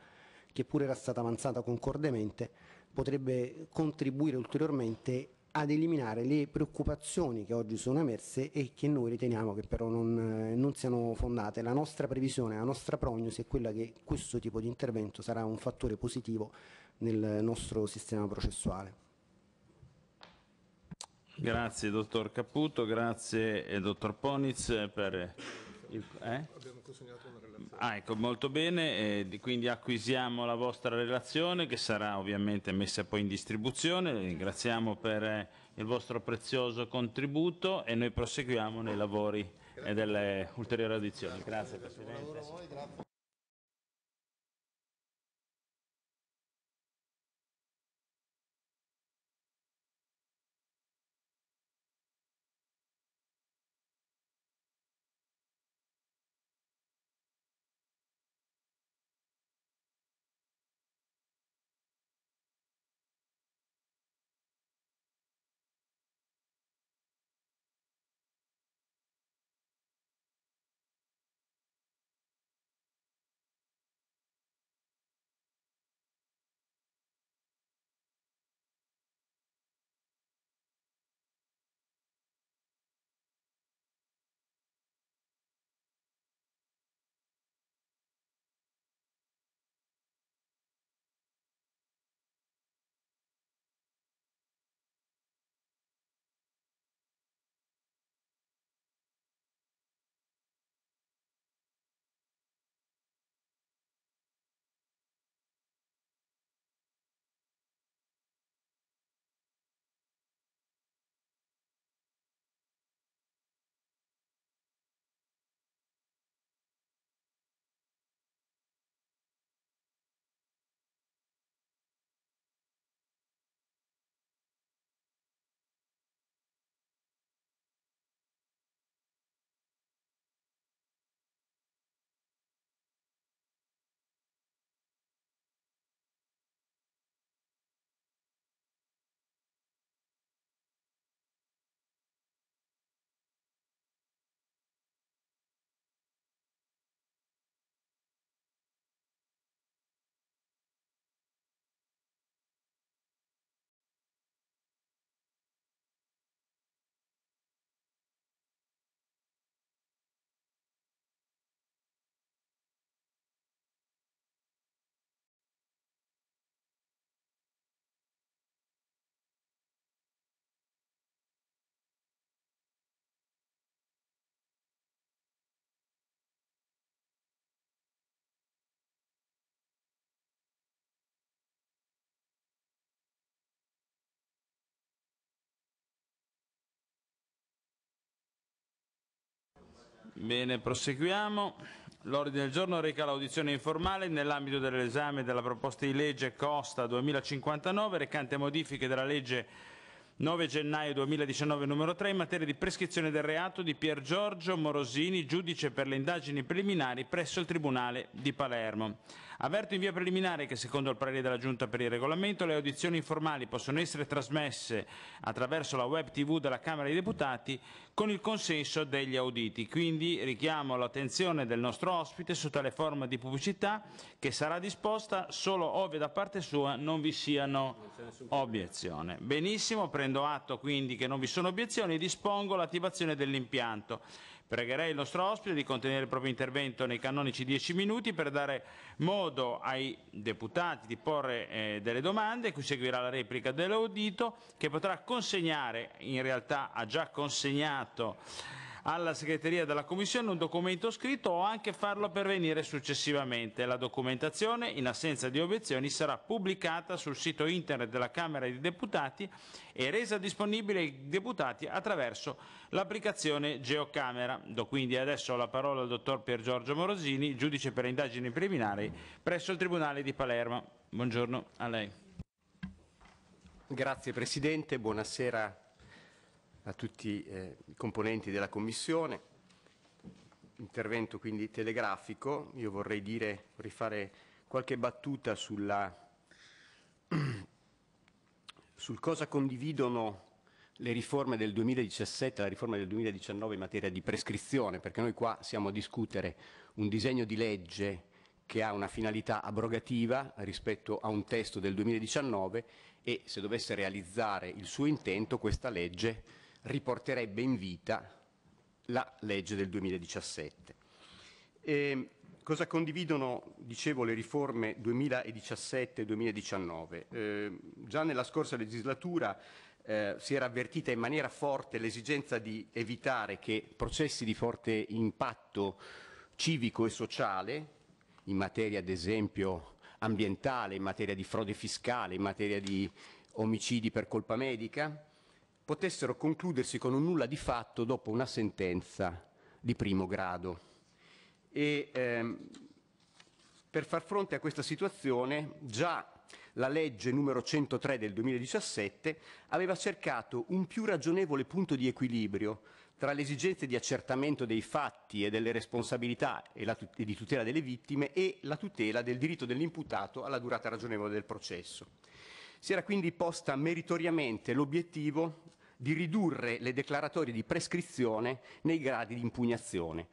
che pure era stata avanzata concordemente, potrebbe contribuire ulteriormente ad eliminare le preoccupazioni che oggi sono emerse e che noi riteniamo che però non, non, siano fondate. La nostra previsione, la nostra prognosi è quella che questo tipo di intervento sarà un fattore positivo nel nostro sistema processuale. Grazie dottor Caputo, grazie eh, dottor Poniz eh, per eh, il... Eh? Abbiamo consegnato una relazione. Ah, ecco, molto bene, eh, quindi acquisiamo la vostra relazione che sarà ovviamente messa poi in distribuzione, ringraziamo per il vostro prezioso contributo e noi proseguiamo nei lavori e delle ulteriori audizioni. Grazie Presidente. Bene, proseguiamo. L'ordine del giorno reca l'audizione informale nell'ambito dell'esame della proposta di legge Costa 2059 recante modifiche della legge 9 gennaio 2019 numero 3 in materia di prescrizione del reato di Pier Giorgio Morosini, giudice per le indagini preliminari presso il Tribunale di Palermo. Averto in via preliminare che, secondo il parere della Giunta per il regolamento, le audizioni informali possono essere trasmesse attraverso la web TV della Camera dei Deputati con il consenso degli auditi. Quindi richiamo l'attenzione del nostro ospite su tale forma di pubblicità che sarà disposta solo ove da parte sua non vi siano obiezioni. Benissimo, prendo atto quindi che non vi sono obiezioni e dispongo l'attivazione dell'impianto. Pregherei il nostro ospite di contenere il proprio intervento nei canonici 10 minuti per dare modo ai deputati di porre eh, delle domande, cui seguirà la replica dell'audito che potrà consegnare, in realtà ha già consegnato alla segreteria della Commissione un documento scritto o anche farlo pervenire successivamente. La documentazione, in assenza di obiezioni, sarà pubblicata sul sito internet della Camera dei Deputati e resa disponibile ai deputati attraverso l'applicazione Geocamera. Do quindi adesso la parola al dottor Pier Giorgio Morosini, giudice per indagini preliminari presso il Tribunale di Palermo. Buongiorno a lei. Grazie Presidente, buonasera a tutti eh, i componenti della Commissione. Intervento quindi telegrafico, io vorrei dire, rifare qualche battuta sulla, sul cosa condividono le riforme del 2017 e la riforma del 2019 in materia di prescrizione, perché noi qua siamo a discutere un disegno di legge che ha una finalità abrogativa rispetto a un testo del 2019 e se dovesse realizzare il suo intento questa legge riporterebbe in vita la legge del 2017. E ehm, cosa condividono, dicevo, le riforme 2017-2019? Eh, già nella scorsa legislatura eh, si era avvertita in maniera forte l'esigenza di evitare che processi di forte impatto civico e sociale, in materia ad esempio ambientale, in materia di frode fiscale, in materia di omicidi per colpa medica, potessero concludersi con un nulla di fatto dopo una sentenza di primo grado. E, ehm, per far fronte a questa situazione, già la legge numero 103 del 2017 aveva cercato un più ragionevole punto di equilibrio tra le esigenze di accertamento dei fatti e delle responsabilità e, la, e di tutela delle vittime e la tutela del diritto dell'imputato alla durata ragionevole del processo. Si era quindi posta meritoriamente l'obiettivo di ridurre le declaratorie di prescrizione nei gradi di impugnazione.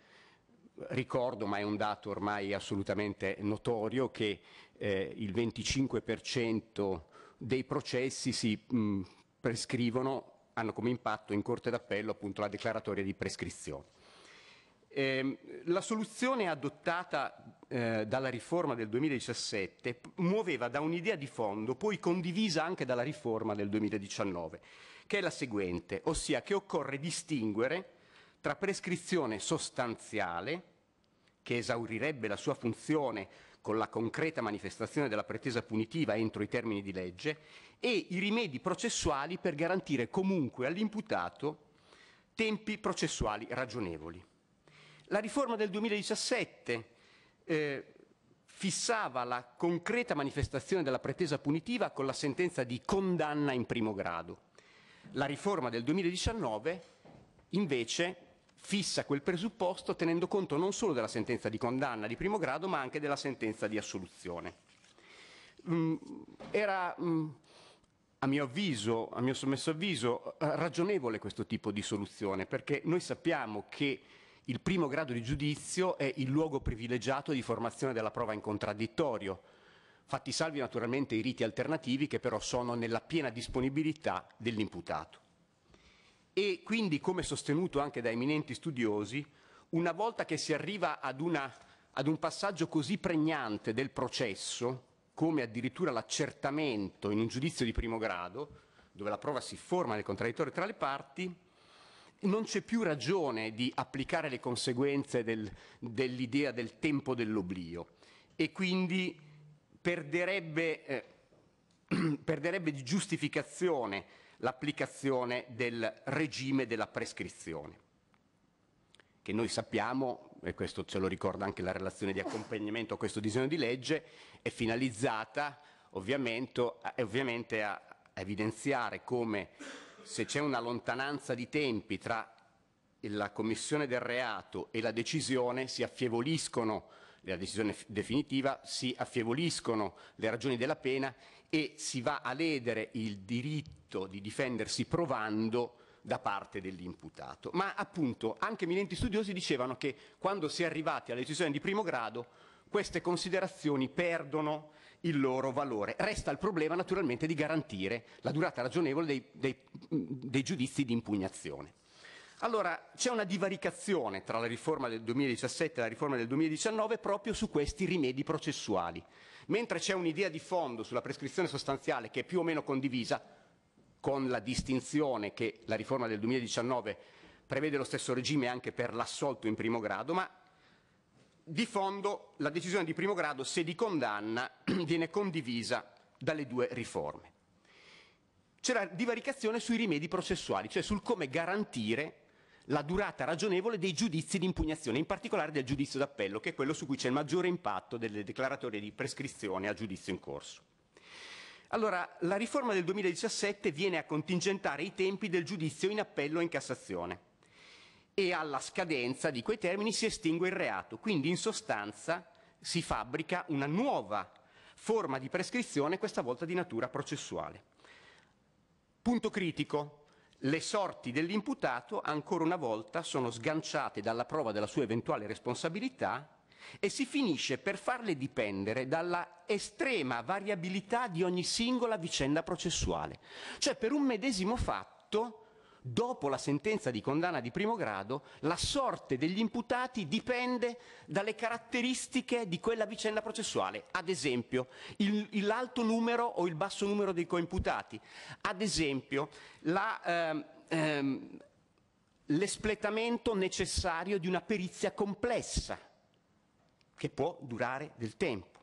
Ricordo, ma è un dato ormai assolutamente notorio, che eh, il 25% dei processi si mh, prescrivono, hanno come impatto in Corte d'Appello appunto la declaratoria di prescrizione. Eh, la soluzione adottata eh, dalla riforma del 2017 muoveva da un'idea di fondo, poi condivisa anche dalla riforma del 2019 che è la seguente, ossia che occorre distinguere tra prescrizione sostanziale, che esaurirebbe la sua funzione con la concreta manifestazione della pretesa punitiva entro i termini di legge, e i rimedi processuali per garantire comunque all'imputato tempi processuali ragionevoli. La riforma del 2017 eh, fissava la concreta manifestazione della pretesa punitiva con la sentenza di condanna in primo grado la riforma del 2019 invece fissa quel presupposto tenendo conto non solo della sentenza di condanna di primo grado ma anche della sentenza di assoluzione. Mm, era mm, a mio avviso, a mio sommesso avviso, ragionevole questo tipo di soluzione perché noi sappiamo che il primo grado di giudizio è il luogo privilegiato di formazione della prova in contraddittorio, fatti salvi naturalmente i riti alternativi che però sono nella piena disponibilità dell'imputato. E quindi, come sostenuto anche da eminenti studiosi, una volta che si arriva ad, una, ad un passaggio così pregnante del processo, come addirittura l'accertamento in un giudizio di primo grado, dove la prova si forma nel contraddittorio tra le parti, non c'è più ragione di applicare le conseguenze del, dell'idea del tempo dell'oblio e quindi perderebbe, eh, perderebbe di giustificazione l'applicazione del regime della prescrizione che noi sappiamo, e questo ce lo ricorda anche la relazione di accompagnamento a questo disegno di legge, è finalizzata ovviamente, ovviamente a evidenziare come se c'è una lontananza di tempi tra la commissione del reato e la decisione si affievoliscono della decisione definitiva si affievoliscono le ragioni della pena e si va a ledere il diritto di difendersi provando da parte dell'imputato. Ma appunto anche eminenti studiosi dicevano che quando si è arrivati alla decisione di primo grado queste considerazioni perdono il loro valore. Resta il problema naturalmente di garantire la durata ragionevole dei, dei, dei giudizi di impugnazione. Allora, c'è una divaricazione tra la riforma del 2017 e la riforma del 2019 proprio su questi rimedi processuali. Mentre c'è un'idea di fondo sulla prescrizione sostanziale che è più o meno condivisa, con la distinzione che la riforma del 2019 prevede lo stesso regime anche per l'assolto in primo grado, ma di fondo la decisione di primo grado, se di condanna, viene condivisa dalle due riforme. C'è la divaricazione sui rimedi processuali, cioè sul come garantire la durata ragionevole dei giudizi di impugnazione, in particolare del giudizio d'appello, che è quello su cui c'è il maggiore impatto delle declaratorie di prescrizione a giudizio in corso. Allora, la riforma del 2017 viene a contingentare i tempi del giudizio in appello e in Cassazione e alla scadenza di quei termini si estingue il reato, quindi in sostanza si fabbrica una nuova forma di prescrizione, questa volta di natura processuale. Punto critico, le sorti dell'imputato ancora una volta sono sganciate dalla prova della sua eventuale responsabilità e si finisce per farle dipendere dalla estrema variabilità di ogni singola vicenda processuale. Cioè per un medesimo fatto dopo la sentenza di condanna di primo grado, la sorte degli imputati dipende dalle caratteristiche di quella vicenda processuale, ad esempio il, l'alto numero o il basso numero dei coimputati, ad esempio la, ehm, ehm, l'espletamento necessario di una perizia complessa, che può durare del tempo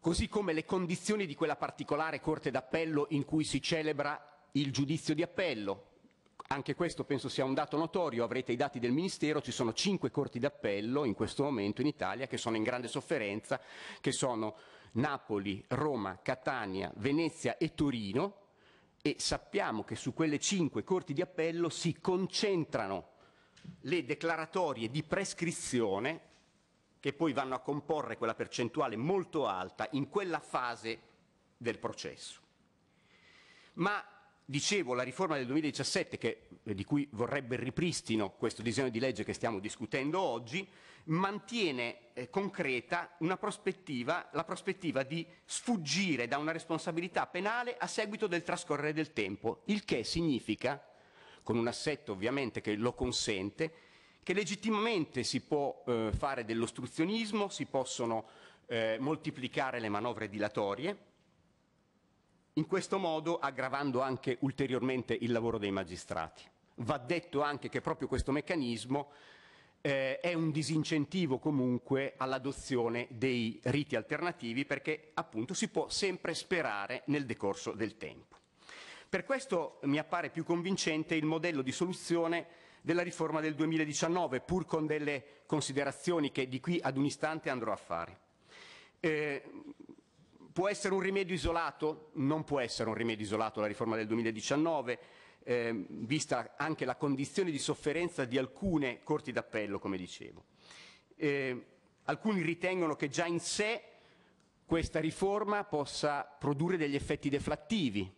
così come le condizioni di quella particolare corte d'appello in cui si celebra il giudizio di appello. Anche questo penso sia un dato notorio, avrete i dati del Ministero, ci sono cinque corti d'appello in questo momento in Italia che sono in grande sofferenza, che sono Napoli, Roma, Catania, Venezia e Torino e sappiamo che su quelle cinque corti di appello si concentrano le declaratorie di prescrizione che poi vanno a comporre quella percentuale molto alta in quella fase del processo. Ma Dicevo, la riforma del 2017, che, eh, di cui vorrebbe il ripristino questo disegno di legge che stiamo discutendo oggi, mantiene eh, concreta prospettiva, la prospettiva di sfuggire da una responsabilità penale a seguito del trascorrere del tempo, il che significa, con un assetto ovviamente che lo consente, che legittimamente si può eh, fare dell'ostruzionismo, si possono eh, moltiplicare le manovre dilatorie, in questo modo aggravando anche ulteriormente il lavoro dei magistrati. Va detto anche che proprio questo meccanismo eh, è un disincentivo comunque all'adozione dei riti alternativi perché appunto si può sempre sperare nel decorso del tempo. Per questo mi appare più convincente il modello di soluzione della riforma del 2019, pur con delle considerazioni che di qui ad un istante andrò a fare. Eh, Può essere un rimedio isolato? Non può essere un rimedio isolato la riforma del 2019, eh, vista anche la condizione di sofferenza di alcune corti d'appello, come dicevo. Eh, alcuni ritengono che già in sé questa riforma possa produrre degli effetti deflattivi,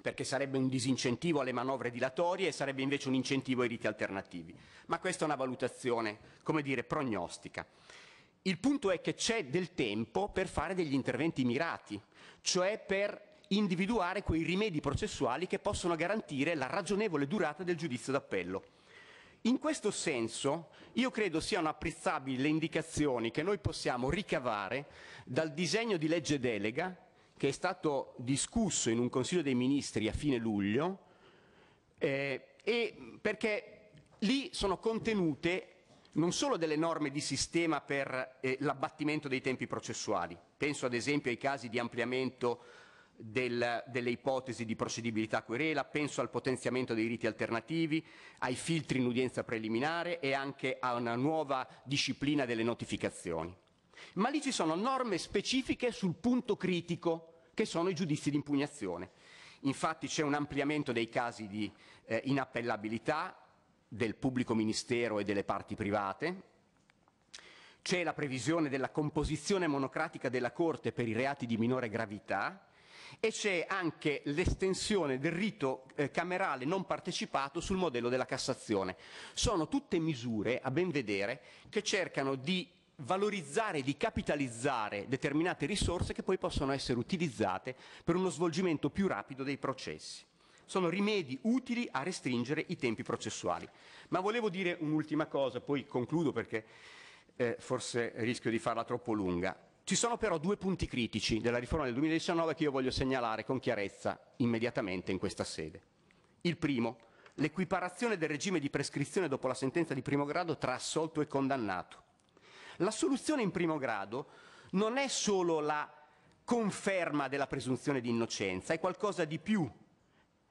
perché sarebbe un disincentivo alle manovre dilatorie e sarebbe invece un incentivo ai riti alternativi. Ma questa è una valutazione, come dire, prognostica. Il punto è che c'è del tempo per fare degli interventi mirati, cioè per individuare quei rimedi processuali che possono garantire la ragionevole durata del giudizio d'appello. In questo senso io credo siano apprezzabili le indicazioni che noi possiamo ricavare dal disegno di legge delega che è stato discusso in un Consiglio dei Ministri a fine luglio eh, perché lì sono contenute non solo delle norme di sistema per eh, l'abbattimento dei tempi processuali, penso ad esempio ai casi di ampliamento del, delle ipotesi di procedibilità querela, penso al potenziamento dei riti alternativi, ai filtri in udienza preliminare e anche a una nuova disciplina delle notificazioni. Ma lì ci sono norme specifiche sul punto critico, che sono i giudizi di impugnazione. Infatti c'è un ampliamento dei casi di eh, inappellabilità, del pubblico ministero e delle parti private, c'è la previsione della composizione monocratica della Corte per i reati di minore gravità e c'è anche l'estensione del rito eh, camerale non partecipato sul modello della Cassazione. Sono tutte misure, a ben vedere, che cercano di valorizzare e di capitalizzare determinate risorse che poi possono essere utilizzate per uno svolgimento più rapido dei processi sono rimedi utili a restringere i tempi processuali. Ma volevo dire un'ultima cosa, poi concludo perché eh, forse rischio di farla troppo lunga. Ci sono però due punti critici della riforma del 2019 che io voglio segnalare con chiarezza immediatamente in questa sede. Il primo, l'equiparazione del regime di prescrizione dopo la sentenza di primo grado tra assolto e condannato. L'assoluzione in primo grado non è solo la conferma della presunzione di innocenza, è qualcosa di più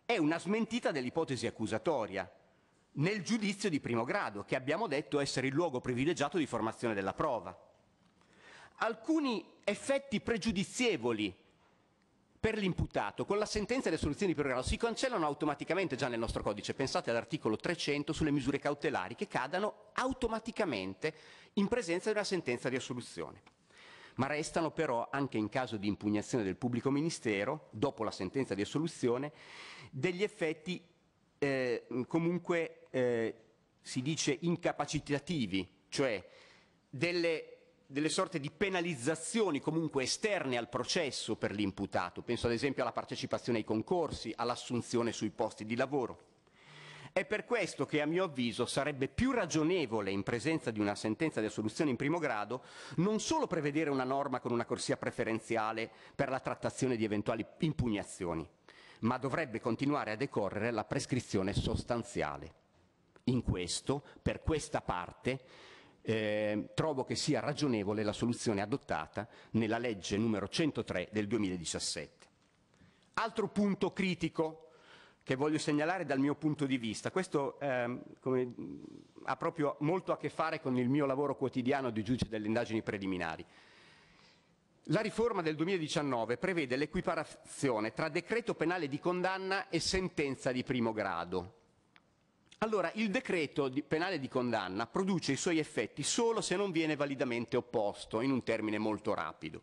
è una smentita dell'ipotesi accusatoria nel giudizio di primo grado, che abbiamo detto essere il luogo privilegiato di formazione della prova. Alcuni effetti pregiudizievoli per l'imputato con la sentenza e le soluzioni di primo grado si cancellano automaticamente già nel nostro codice. Pensate all'articolo 300 sulle misure cautelari che cadano automaticamente in presenza di una sentenza di assoluzione. Ma restano però, anche in caso di impugnazione del pubblico ministero, dopo la sentenza di assoluzione, degli effetti eh, comunque eh, si dice incapacitativi, cioè delle, delle sorte di penalizzazioni comunque esterne al processo per l'imputato, penso ad esempio alla partecipazione ai concorsi, all'assunzione sui posti di lavoro. È per questo che a mio avviso sarebbe più ragionevole, in presenza di una sentenza di assoluzione in primo grado, non solo prevedere una norma con una corsia preferenziale per la trattazione di eventuali impugnazioni, ma dovrebbe continuare a decorrere la prescrizione sostanziale. In questo, per questa parte, eh, trovo che sia ragionevole la soluzione adottata nella legge numero 103 del 2017. Altro punto critico che voglio segnalare dal mio punto di vista, questo eh, come, mm, ha proprio molto a che fare con il mio lavoro quotidiano di giudice delle indagini preliminari. La riforma del 2019 prevede l'equiparazione tra decreto penale di condanna e sentenza di primo grado. Allora, il decreto di penale di condanna produce i suoi effetti solo se non viene validamente opposto in un termine molto rapido.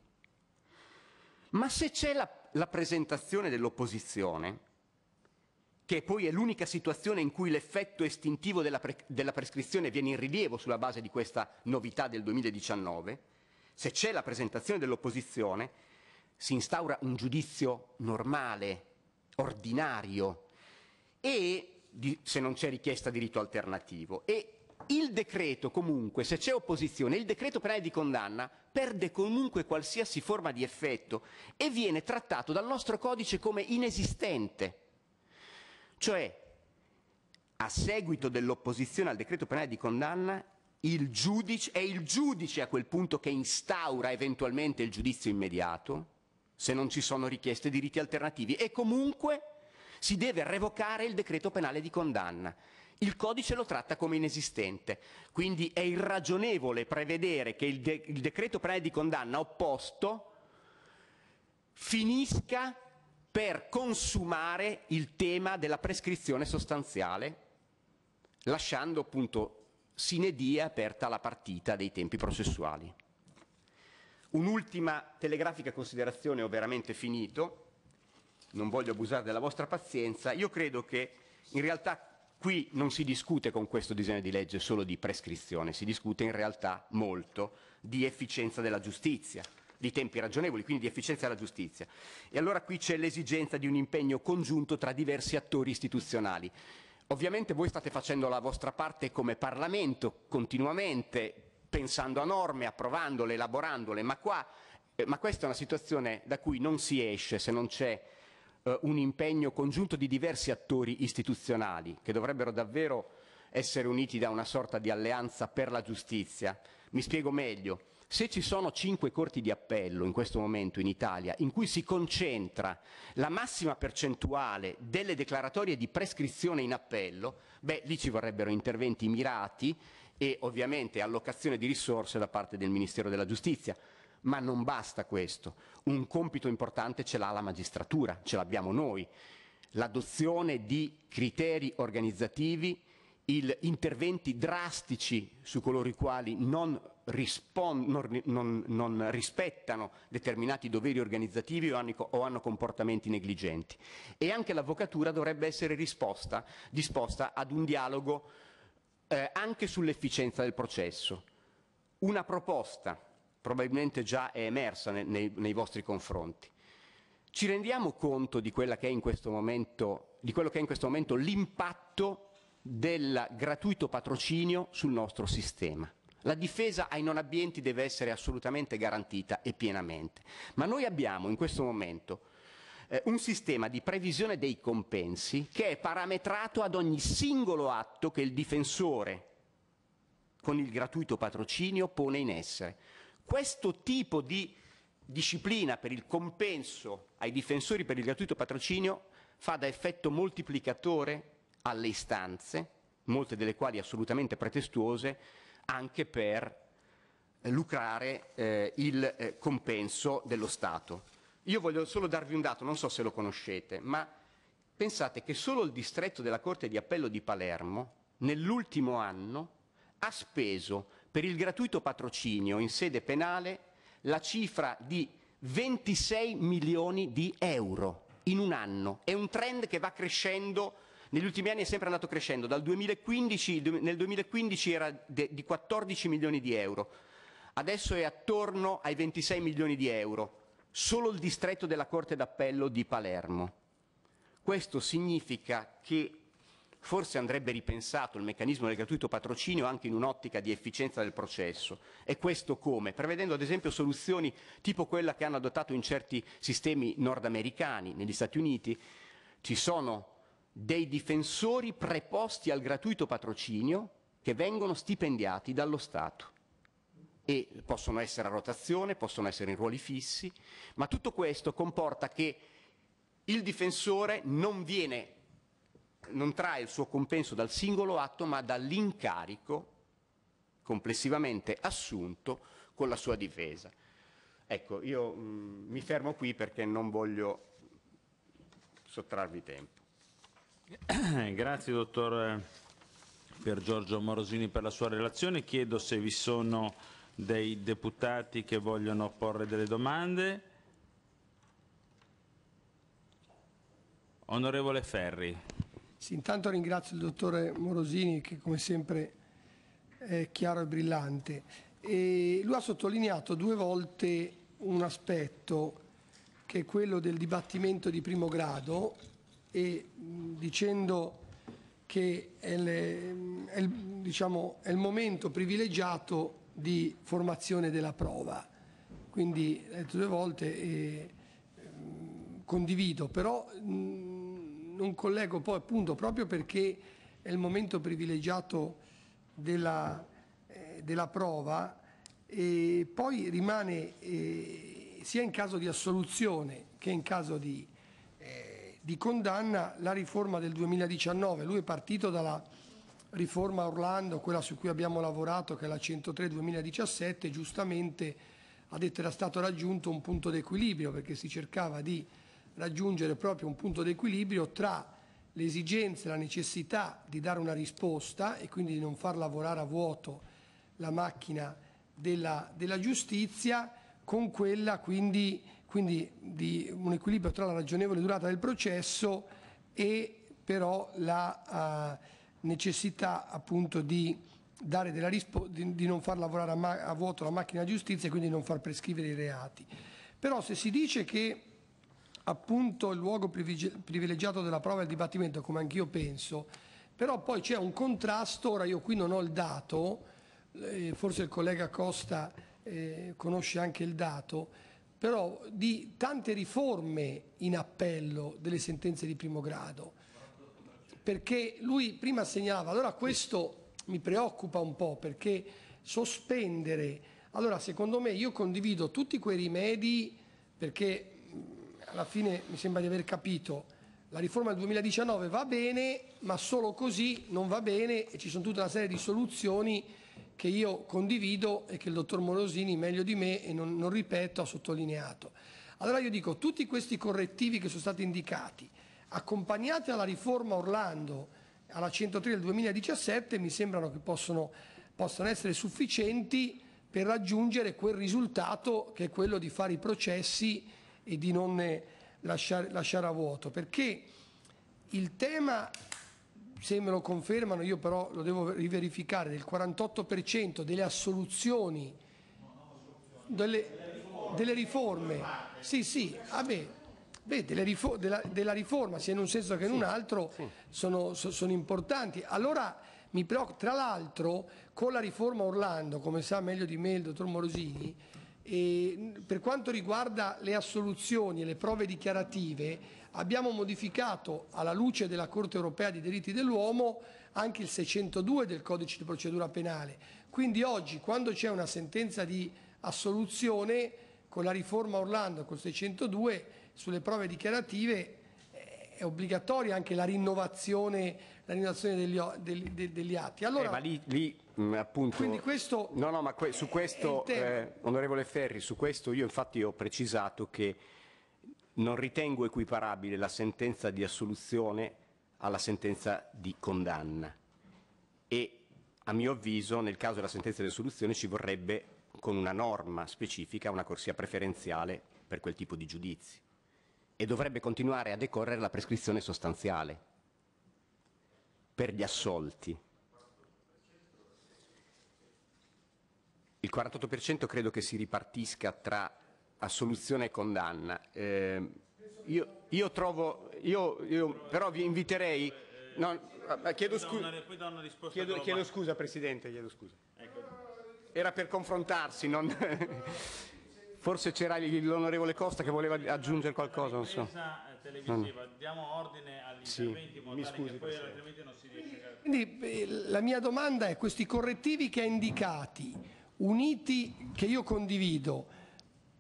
Ma se c'è la, la presentazione dell'opposizione, che poi è l'unica situazione in cui l'effetto estintivo della, pre, della prescrizione viene in rilievo sulla base di questa novità del 2019, se c'è la presentazione dell'opposizione, si instaura un giudizio normale, ordinario e se non c'è richiesta di rito alternativo. E il decreto comunque, se c'è opposizione, il decreto penale di condanna perde comunque qualsiasi forma di effetto e viene trattato dal nostro codice come inesistente. Cioè, a seguito dell'opposizione al decreto penale di condanna, il giudice, è il giudice a quel punto che instaura eventualmente il giudizio immediato, se non ci sono richieste di riti alternativi, e comunque si deve revocare il decreto penale di condanna. Il codice lo tratta come inesistente, quindi è irragionevole prevedere che il, de il decreto penale di condanna opposto finisca per consumare il tema della prescrizione sostanziale, lasciando appunto sine die aperta la partita dei tempi processuali. Un'ultima telegrafica considerazione, ho veramente finito, non voglio abusare della vostra pazienza, io credo che in realtà qui non si discute con questo disegno di legge solo di prescrizione, si discute in realtà molto di efficienza della giustizia, di tempi ragionevoli, quindi di efficienza della giustizia. E allora qui c'è l'esigenza di un impegno congiunto tra diversi attori istituzionali. Ovviamente voi state facendo la vostra parte come Parlamento continuamente, pensando a norme, approvandole, elaborandole, ma, qua, eh, ma questa è una situazione da cui non si esce se non c'è eh, un impegno congiunto di diversi attori istituzionali che dovrebbero davvero essere uniti da una sorta di alleanza per la giustizia. Mi spiego meglio. Se ci sono cinque corti di appello in questo momento in Italia in cui si concentra la massima percentuale delle declaratorie di prescrizione in appello, beh, lì ci vorrebbero interventi mirati e ovviamente allocazione di risorse da parte del Ministero della Giustizia. Ma non basta questo, un compito importante ce l'ha la magistratura, ce l'abbiamo noi. L'adozione di criteri organizzativi, interventi drastici su coloro i quali non rispon- non, non, non, rispettano determinati doveri organizzativi o hanno, o hanno, comportamenti negligenti. E anche l'avvocatura dovrebbe essere risposta, disposta ad un dialogo eh, anche sull'efficienza del processo. Una proposta probabilmente già è emersa ne, nei, nei vostri confronti. Ci rendiamo conto di, che è in momento, di quello che è in questo momento l'impatto del gratuito patrocinio sul nostro sistema. La difesa ai non abbienti deve essere assolutamente garantita e pienamente. Ma noi abbiamo in questo momento eh, un sistema di previsione dei compensi che è parametrato ad ogni singolo atto che il difensore con il gratuito patrocinio pone in essere. Questo tipo di disciplina per il compenso ai difensori per il gratuito patrocinio fa da effetto moltiplicatore alle istanze, molte delle quali assolutamente pretestuose, anche per eh, lucrare eh, il eh, compenso dello Stato. Io voglio solo darvi un dato, non so se lo conoscete, ma pensate che solo il distretto della Corte di Appello di Palermo nell'ultimo anno ha speso per il gratuito patrocinio in sede penale la cifra di 26 milioni di euro in un anno. È un trend che va crescendo negli ultimi anni è sempre andato crescendo, 2015, nel 2015 era de, di 14 milioni di euro, adesso è attorno ai 26 milioni di euro, solo il distretto della Corte d'Appello di Palermo. Questo significa che forse andrebbe ripensato il meccanismo del gratuito patrocinio anche in un'ottica di efficienza del processo. E questo come? Prevedendo ad esempio soluzioni tipo quella che hanno adottato in certi sistemi nordamericani, negli Stati Uniti, ci sono dei difensori preposti al gratuito patrocinio che vengono stipendiati dallo Stato e possono essere a rotazione, possono essere in ruoli fissi, ma tutto questo comporta che il difensore non, viene, non trae il suo compenso dal singolo atto, ma dall'incarico complessivamente assunto con la sua difesa. Ecco, io mh, mm, mi fermo qui perché non voglio sottrarvi tempo. Eh, grazie dottor eh, Pier Giorgio Morosini per la sua relazione. Chiedo se vi sono dei deputati che vogliono porre delle domande. Onorevole Ferri. Sì, intanto ringrazio il dottore Morosini che come sempre è chiaro e brillante. E lui ha sottolineato due volte un aspetto che è quello del dibattimento di primo grado e dicendo che è il, è, il, diciamo, è il, momento privilegiato di formazione della prova. Quindi, detto due volte, eh, condivido, però mh, non collego poi appunto proprio perché è il momento privilegiato della, eh, della prova e poi rimane eh, sia in caso di assoluzione che in caso di di condanna la riforma del 2019. Lui è partito dalla riforma Orlando, quella su cui abbiamo lavorato, che è la 103-2017, giustamente ha detto era stato raggiunto un punto d'equilibrio, perché si cercava di raggiungere proprio un punto d'equilibrio tra l'esigenza e la necessità di dare una risposta e quindi di non far lavorare a vuoto la macchina della, della giustizia con quella quindi quindi di un equilibrio tra la ragionevole durata del processo e però la uh, necessità appunto di, di, di non far lavorare a, a, vuoto la macchina giustizia e quindi non far prescrivere i reati. Però se si dice che appunto il luogo privilegiato della prova è il dibattimento, come anch'io penso, però poi c'è un contrasto, ora io qui non ho il dato, eh, forse il collega Costa eh, conosce anche il dato, però di tante riforme in appello delle sentenze di primo grado, perché lui prima segnalava, allora questo mi preoccupa un po' perché sospendere, allora secondo me io condivido tutti quei rimedi perché alla fine mi sembra di aver capito, la riforma del 2019 va bene, ma solo così non va bene e ci sono tutta una serie di soluzioni che io condivido e che il dottor Morosini, meglio di me, e non, non ripeto, ha sottolineato. Allora io dico, tutti questi correttivi che sono stati indicati, accompagnati alla riforma Orlando, alla 103 del 2017, mi sembrano che possono, possano essere sufficienti per raggiungere quel risultato che è quello di fare i processi e di non lasciare, lasciare a vuoto. Perché il tema se me lo confermano, io però lo devo riverificare, del 48% delle assoluzioni, delle, delle riforme, sì sì, vabbè, beh, riform, della, della, riforma sia in un senso che in un altro sono, sono importanti. Allora mi tra l'altro con la riforma Orlando, come sa meglio di me il dottor Morosini, per quanto riguarda le assoluzioni e le prove dichiarative, Abbiamo modificato alla luce della Corte europea dei diritti dell'uomo anche il 602 del codice di procedura penale. Quindi oggi quando c'è una sentenza di assoluzione con la riforma Orlando col 602 sulle prove dichiarative eh, è obbligatoria anche la rinnovazione, la rinnovazione degli, degli, degli, atti. Allora, eh, ma lì, lì mm, appunto... Quindi questo... No, no, ma que su questo, eh, onorevole Ferri, su questo io infatti ho precisato che non ritengo equiparabile la sentenza di assoluzione alla sentenza di condanna e a mio avviso nel caso della sentenza di assoluzione ci vorrebbe con una norma specifica una corsia preferenziale per quel tipo di giudizi e dovrebbe continuare a decorrere la prescrizione sostanziale per gli assolti. Il 48% credo che si ripartisca tra assoluzione e condanna. Eh, io, io, trovo, io, io, però vi inviterei... No, chiedo, scu chiedo, chiedo scusa Presidente, chiedo scusa. Ecco. Era per confrontarsi, non... Forse c'era l'onorevole Costa che voleva aggiungere qualcosa, non so. Eh, televisiva, mm. diamo ordine agli sì, interventi mi scusi, poi altrimenti non si riesce Quindi eh, la mia domanda è questi correttivi che ha indicati, uniti, che io condivido,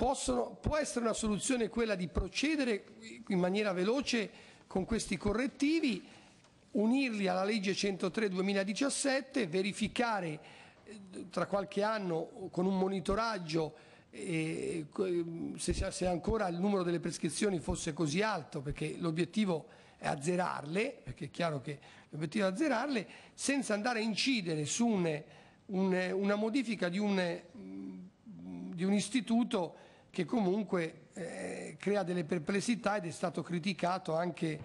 Possono, può essere una soluzione quella di procedere in maniera veloce con questi correttivi, unirli alla legge 103 2017, verificare eh, tra qualche anno con un monitoraggio eh, ehm, se, ancora il numero delle prescrizioni fosse così alto, perché l'obiettivo è azzerarle, perché è chiaro che l'obiettivo è azzerarle, senza andare a incidere su un, un, una modifica di un, mm, di un istituto che comunque eh, crea delle perplessità ed è stato criticato anche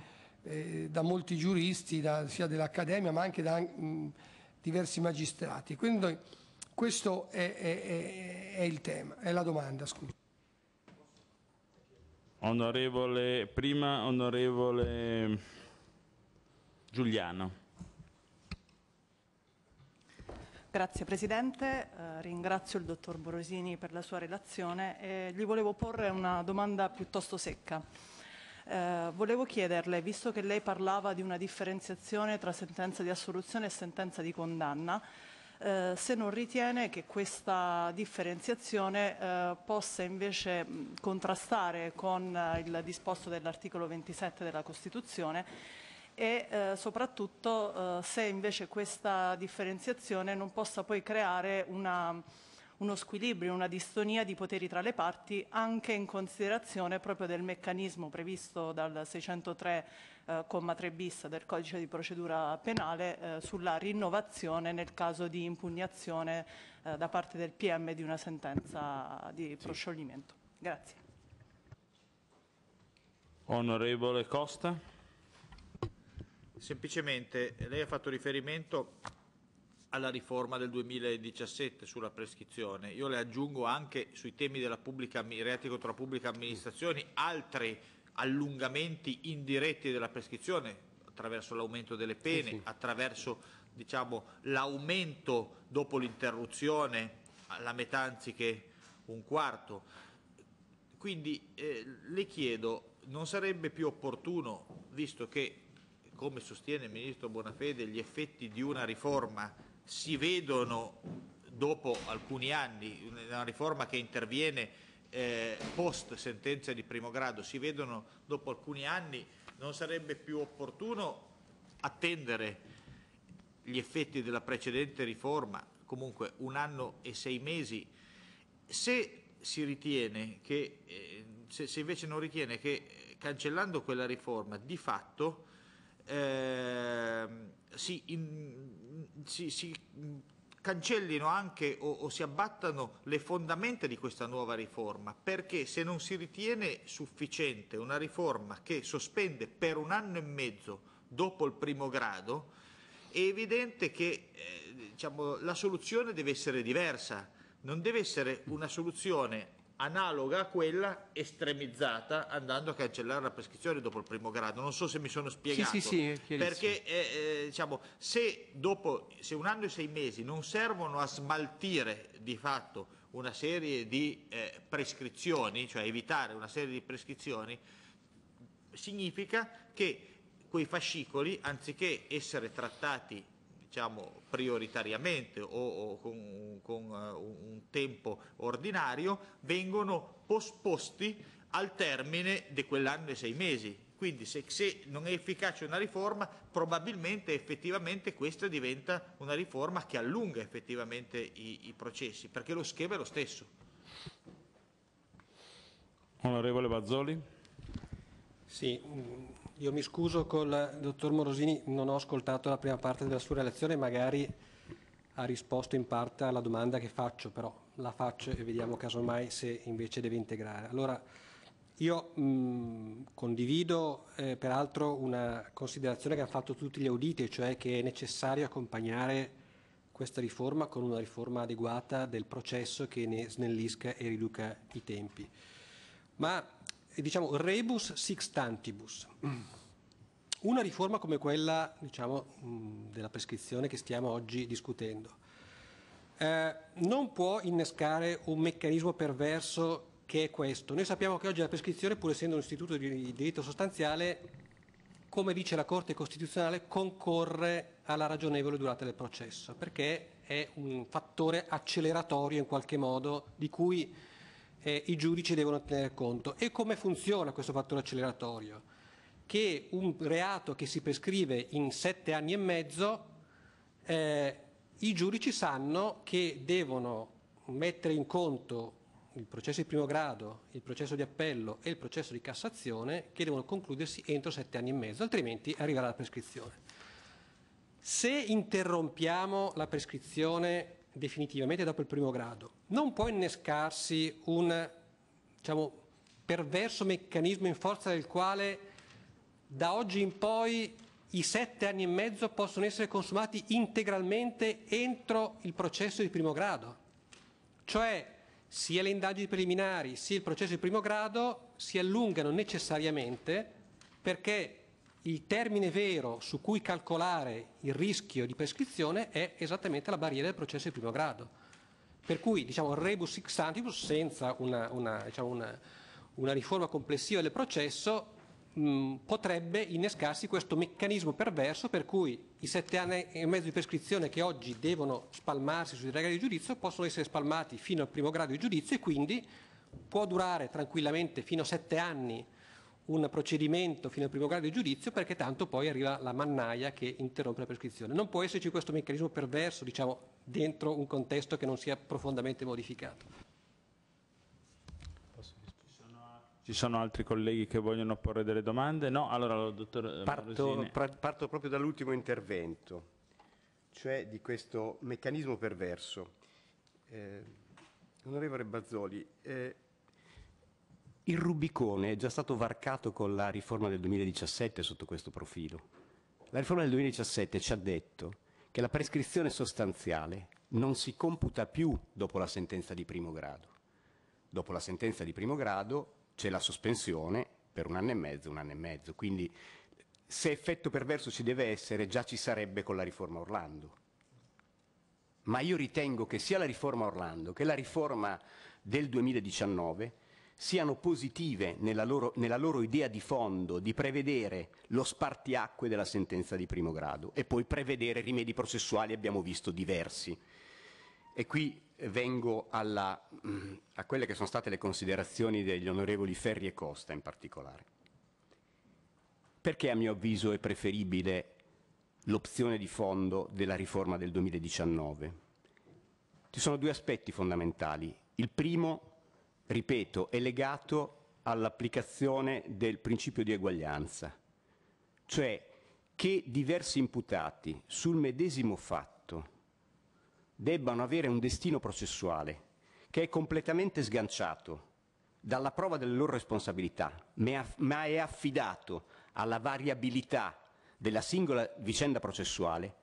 eh, da molti giuristi, da, sia dell'Accademia ma anche da mh, mm, diversi magistrati. Quindi questo è, è, è, il tema, è la domanda. Scusa. Onorevole, prima onorevole Giuliano. Grazie Presidente, eh, ringrazio il Dottor Borosini per la sua relazione e gli volevo porre una domanda piuttosto secca. Eh, volevo chiederle, visto che lei parlava di una differenziazione tra sentenza di assoluzione e sentenza di condanna, eh, se non ritiene che questa differenziazione eh, possa invece contrastare con eh, il disposto dell'articolo 27 della Costituzione e eh, soprattutto eh, se invece questa differenziazione non possa poi creare una, uno squilibrio, una distonia di poteri tra le parti anche in considerazione proprio del meccanismo previsto dal 603,3 eh, bis del codice di procedura penale eh, sulla rinnovazione nel caso di impugnazione eh, da parte del PM di una sentenza di proscioglimento. Grazie. Onorevole Costa. Semplicemente lei ha fatto riferimento alla riforma del 2017 sulla prescrizione. Io le aggiungo anche sui temi della pubblica, reati contro la pubblica amministrazione altri allungamenti indiretti della prescrizione attraverso l'aumento delle pene, sì, sì. attraverso diciamo, l'aumento dopo l'interruzione alla metà anziché un quarto. Quindi eh, le chiedo, non sarebbe più opportuno, visto che come sostiene il Ministro Bonafede, gli effetti di una riforma si vedono dopo alcuni anni, una riforma che interviene eh, post sentenza di primo grado, si vedono dopo alcuni anni, non sarebbe più opportuno attendere gli effetti della precedente riforma, comunque un anno e sei mesi, se si ritiene che, eh, se, se invece non ritiene che eh, cancellando quella riforma di fatto Ehm, si, in, si, si, cancellino anche o, o si abbattano le fondamenta di questa nuova riforma, perché se non si ritiene sufficiente una riforma che sospende per un anno e mezzo dopo il primo grado, è evidente che eh, diciamo, la soluzione deve essere diversa, non deve essere una soluzione analoga a quella estremizzata andando a cancellare la prescrizione dopo il primo grado. Non so se mi sono spiegato. Sì, sì, sì, perché eh, eh, diciamo, se dopo se un anno e sei mesi non servono a smaltire di fatto una serie di eh, prescrizioni, cioè evitare una serie di prescrizioni, significa che quei fascicoli, anziché essere trattati diciamo, prioritariamente o, o con, con uh, un tempo ordinario, vengono posposti al termine di quell'anno e sei mesi. Quindi se, se, non è efficace una riforma, probabilmente effettivamente questa diventa una riforma che allunga effettivamente i, i processi, perché lo schema è lo stesso. Onorevole Bazzoli. Sì, io mi scuso col dottor Morosini, non ho ascoltato la prima parte della sua relazione, magari ha risposto in parte alla domanda che faccio, però la faccio e vediamo casomai se invece deve integrare. Allora, io mh, condivido eh, peraltro una considerazione che hanno fatto tutti gli auditi, cioè che è necessario accompagnare questa riforma con una riforma adeguata del processo che ne snellisca e riduca i tempi. Ma diciamo, rebus sixtantibus. Mm. Una riforma come quella diciamo, mm, della prescrizione che stiamo oggi discutendo eh, non può innescare un meccanismo perverso che è questo. Noi sappiamo che oggi la prescrizione, pur essendo un istituto di diritto sostanziale, come dice la Corte Costituzionale, concorre alla ragionevole durata del processo, perché è un fattore acceleratorio in qualche modo di cui eh, i giudici devono tenere conto. E come funziona questo fattore acceleratorio? Che un reato che si prescrive in sette anni e mezzo, eh, i giudici sanno che devono mettere in conto il processo di primo grado, il processo di appello e il processo di Cassazione che devono concludersi entro sette anni e mezzo, altrimenti arriverà la prescrizione. Se interrompiamo la prescrizione definitivamente dopo il primo grado, non può innescarsi un diciamo, perverso meccanismo in forza del quale da oggi in poi i sette anni e mezzo possono essere consumati integralmente entro il processo di primo grado. Cioè sia le indagini preliminari sia il processo di primo grado si allungano necessariamente perché il termine vero su cui calcolare il rischio di prescrizione è esattamente la barriera del processo di primo grado. Per cui diciamo rebus sic antibus, senza una, una, diciamo, una, una riforma complessiva del processo mh, mm, potrebbe innescarsi questo meccanismo perverso per cui i sette anni e mezzo di prescrizione che oggi devono spalmarsi sui regali di giudizio possono essere spalmati fino al primo grado di giudizio e quindi può durare tranquillamente fino a sette anni un procedimento fino al primo grado di giudizio perché tanto poi arriva la mannaia che interrompe la prescrizione. Non può esserci questo meccanismo perverso, diciamo, dentro un contesto che non sia profondamente modificato. Ci sono altri colleghi che vogliono porre delle domande? No? Allora, dottor eh, parto, parto proprio dall'ultimo intervento, cioè di questo meccanismo perverso. Eh, onorevole Bazzoli, eh, il Rubicone è già stato varcato con la riforma del 2017 sotto questo profilo. La riforma del 2017 ci ha detto che la prescrizione sostanziale non si computa più dopo la sentenza di primo grado. Dopo la sentenza di primo grado c'è la sospensione per un anno e mezzo, un anno e mezzo. Quindi se effetto perverso ci deve essere, già ci sarebbe con la riforma Orlando. Ma io ritengo che sia la riforma Orlando che la riforma del 2019 siano positive nella loro, nella loro, idea di fondo di prevedere lo spartiacque della sentenza di primo grado e poi prevedere rimedi processuali, abbiamo visto diversi. E qui vengo alla, mm, a quelle che sono state le considerazioni degli onorevoli Ferri e Costa in particolare. Perché a mio avviso è preferibile l'opzione di fondo della riforma del 2019? Ci sono due aspetti fondamentali. Il primo ripeto, è legato all'applicazione del principio di eguaglianza, cioè che diversi imputati sul medesimo fatto debbano avere un destino processuale che è completamente sganciato dalla prova delle loro responsabilità, ma è affidato alla variabilità della singola vicenda processuale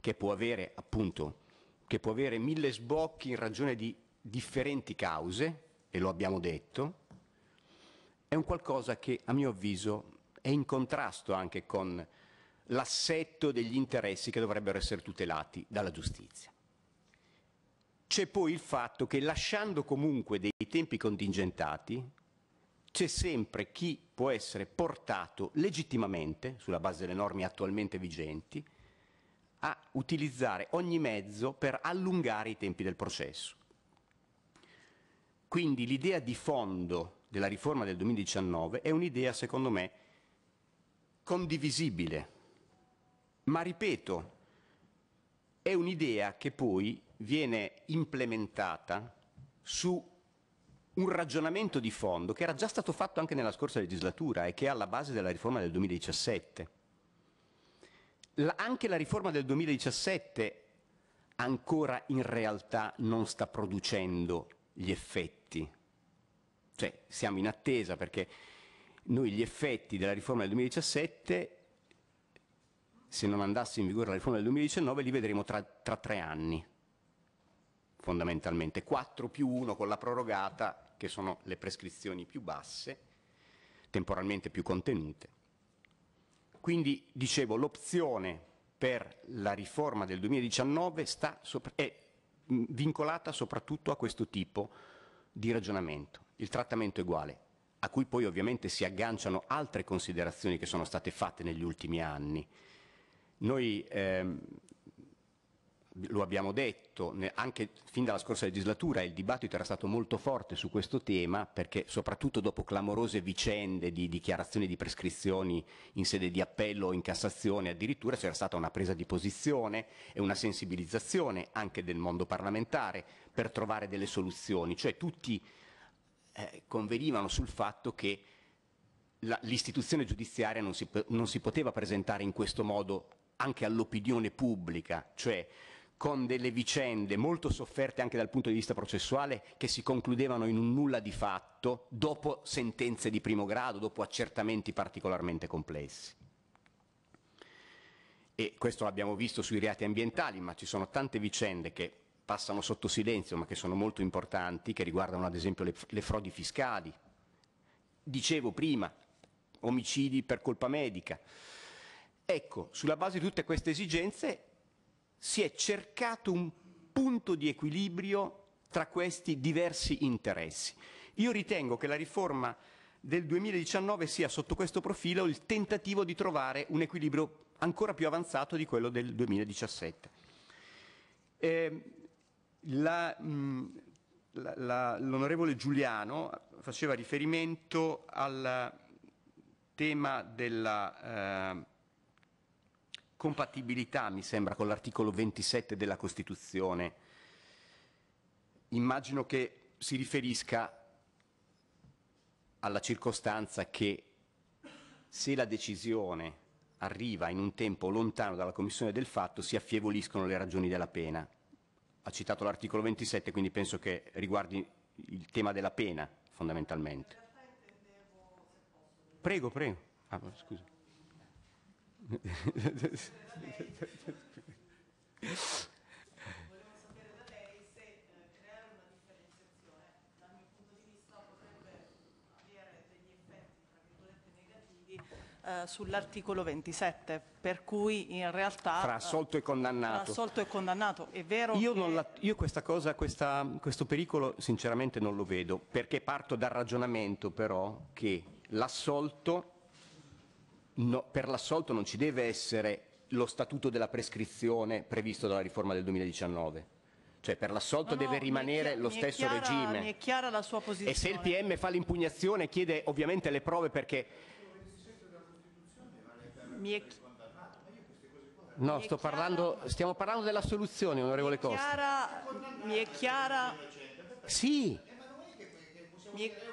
che può avere appunto che può avere mille sbocchi in ragione di differenti cause, e lo abbiamo detto, è un qualcosa che a mio avviso è in contrasto anche con l'assetto degli interessi che dovrebbero essere tutelati dalla giustizia. C'è poi il fatto che lasciando comunque dei tempi contingentati, c'è sempre chi può essere portato legittimamente, sulla base delle norme attualmente vigenti, a utilizzare ogni mezzo per allungare i tempi del processo. Quindi l'idea di fondo della riforma del 2019 è un'idea, secondo me, condivisibile, ma ripeto, è un'idea che poi viene implementata su un ragionamento di fondo che era già stato fatto anche nella scorsa legislatura e che è alla base della riforma del 2017. La, anche la riforma del 2017 ancora in realtà non sta producendo gli effetti. Cioè, siamo in attesa perché noi gli effetti della riforma del 2017, se non andasse in vigore la riforma del 2019, li vedremo tra, tra tre anni, fondamentalmente. 4 più 1 con la prorogata, che sono le prescrizioni più basse, temporalmente più contenute. Quindi, dicevo, l'opzione per la riforma del 2019 sta sopra, è vincolata soprattutto a questo tipo di ragionamento. Il trattamento uguale, a cui poi ovviamente si agganciano altre considerazioni che sono state fatte negli ultimi anni. Noi ehm, lo abbiamo detto, anche fin dalla scorsa legislatura il dibattito era stato molto forte su questo tema perché soprattutto dopo clamorose vicende di dichiarazioni di prescrizioni in sede di appello o in Cassazione addirittura c'era stata una presa di posizione e una sensibilizzazione anche del mondo parlamentare per trovare delle soluzioni, cioè tutti eh, convenivano sul fatto che l'istituzione giudiziaria non si, non si poteva presentare in questo modo anche all'opinione pubblica, cioè con delle vicende molto sofferte anche dal punto di vista processuale che si concludevano in un nulla di fatto dopo sentenze di primo grado, dopo accertamenti particolarmente complessi. E questo l'abbiamo visto sui reati ambientali, ma ci sono tante vicende che passano sotto silenzio ma che sono molto importanti, che riguardano ad esempio le, le frodi fiscali. Dicevo prima, omicidi per colpa medica. Ecco, sulla base di tutte queste esigenze si è cercato un punto di equilibrio tra questi diversi interessi. Io ritengo che la riforma del 2019 sia sotto questo profilo il tentativo di trovare un equilibrio ancora più avanzato di quello del 2017. Eh, l'onorevole Giuliano faceva riferimento al tema della eh, compatibilità, mi sembra, con l'articolo 27 della Costituzione. Immagino che si riferisca alla circostanza che se la decisione arriva in un tempo lontano dalla commissione del fatto si affievoliscono le ragioni della pena. Ha citato l'articolo 27, quindi penso che riguardi il tema della pena fondamentalmente. Prego, prego. Ah, scusa. Eh, sull'articolo 27, per cui in realtà... Fra assolto e eh, condannato. assolto e condannato, è vero Io, che... la, io questa cosa, questa, questo pericolo sinceramente non lo vedo, perché parto dal ragionamento però che l'assolto no, per l'assolto non ci deve essere lo statuto della prescrizione previsto dalla riforma del 2019 cioè per l'assolto no, deve rimanere chiara, lo stesso chiara, regime. è chiara la sua posizione. E se il PM fa l'impugnazione chiede ovviamente le prove perché... Mi è... No, sto chiara... parlando, stiamo parlando della soluzione, onorevole Costa. Mi è chiara... Sì. Mi è chiara... Sì. Mi è...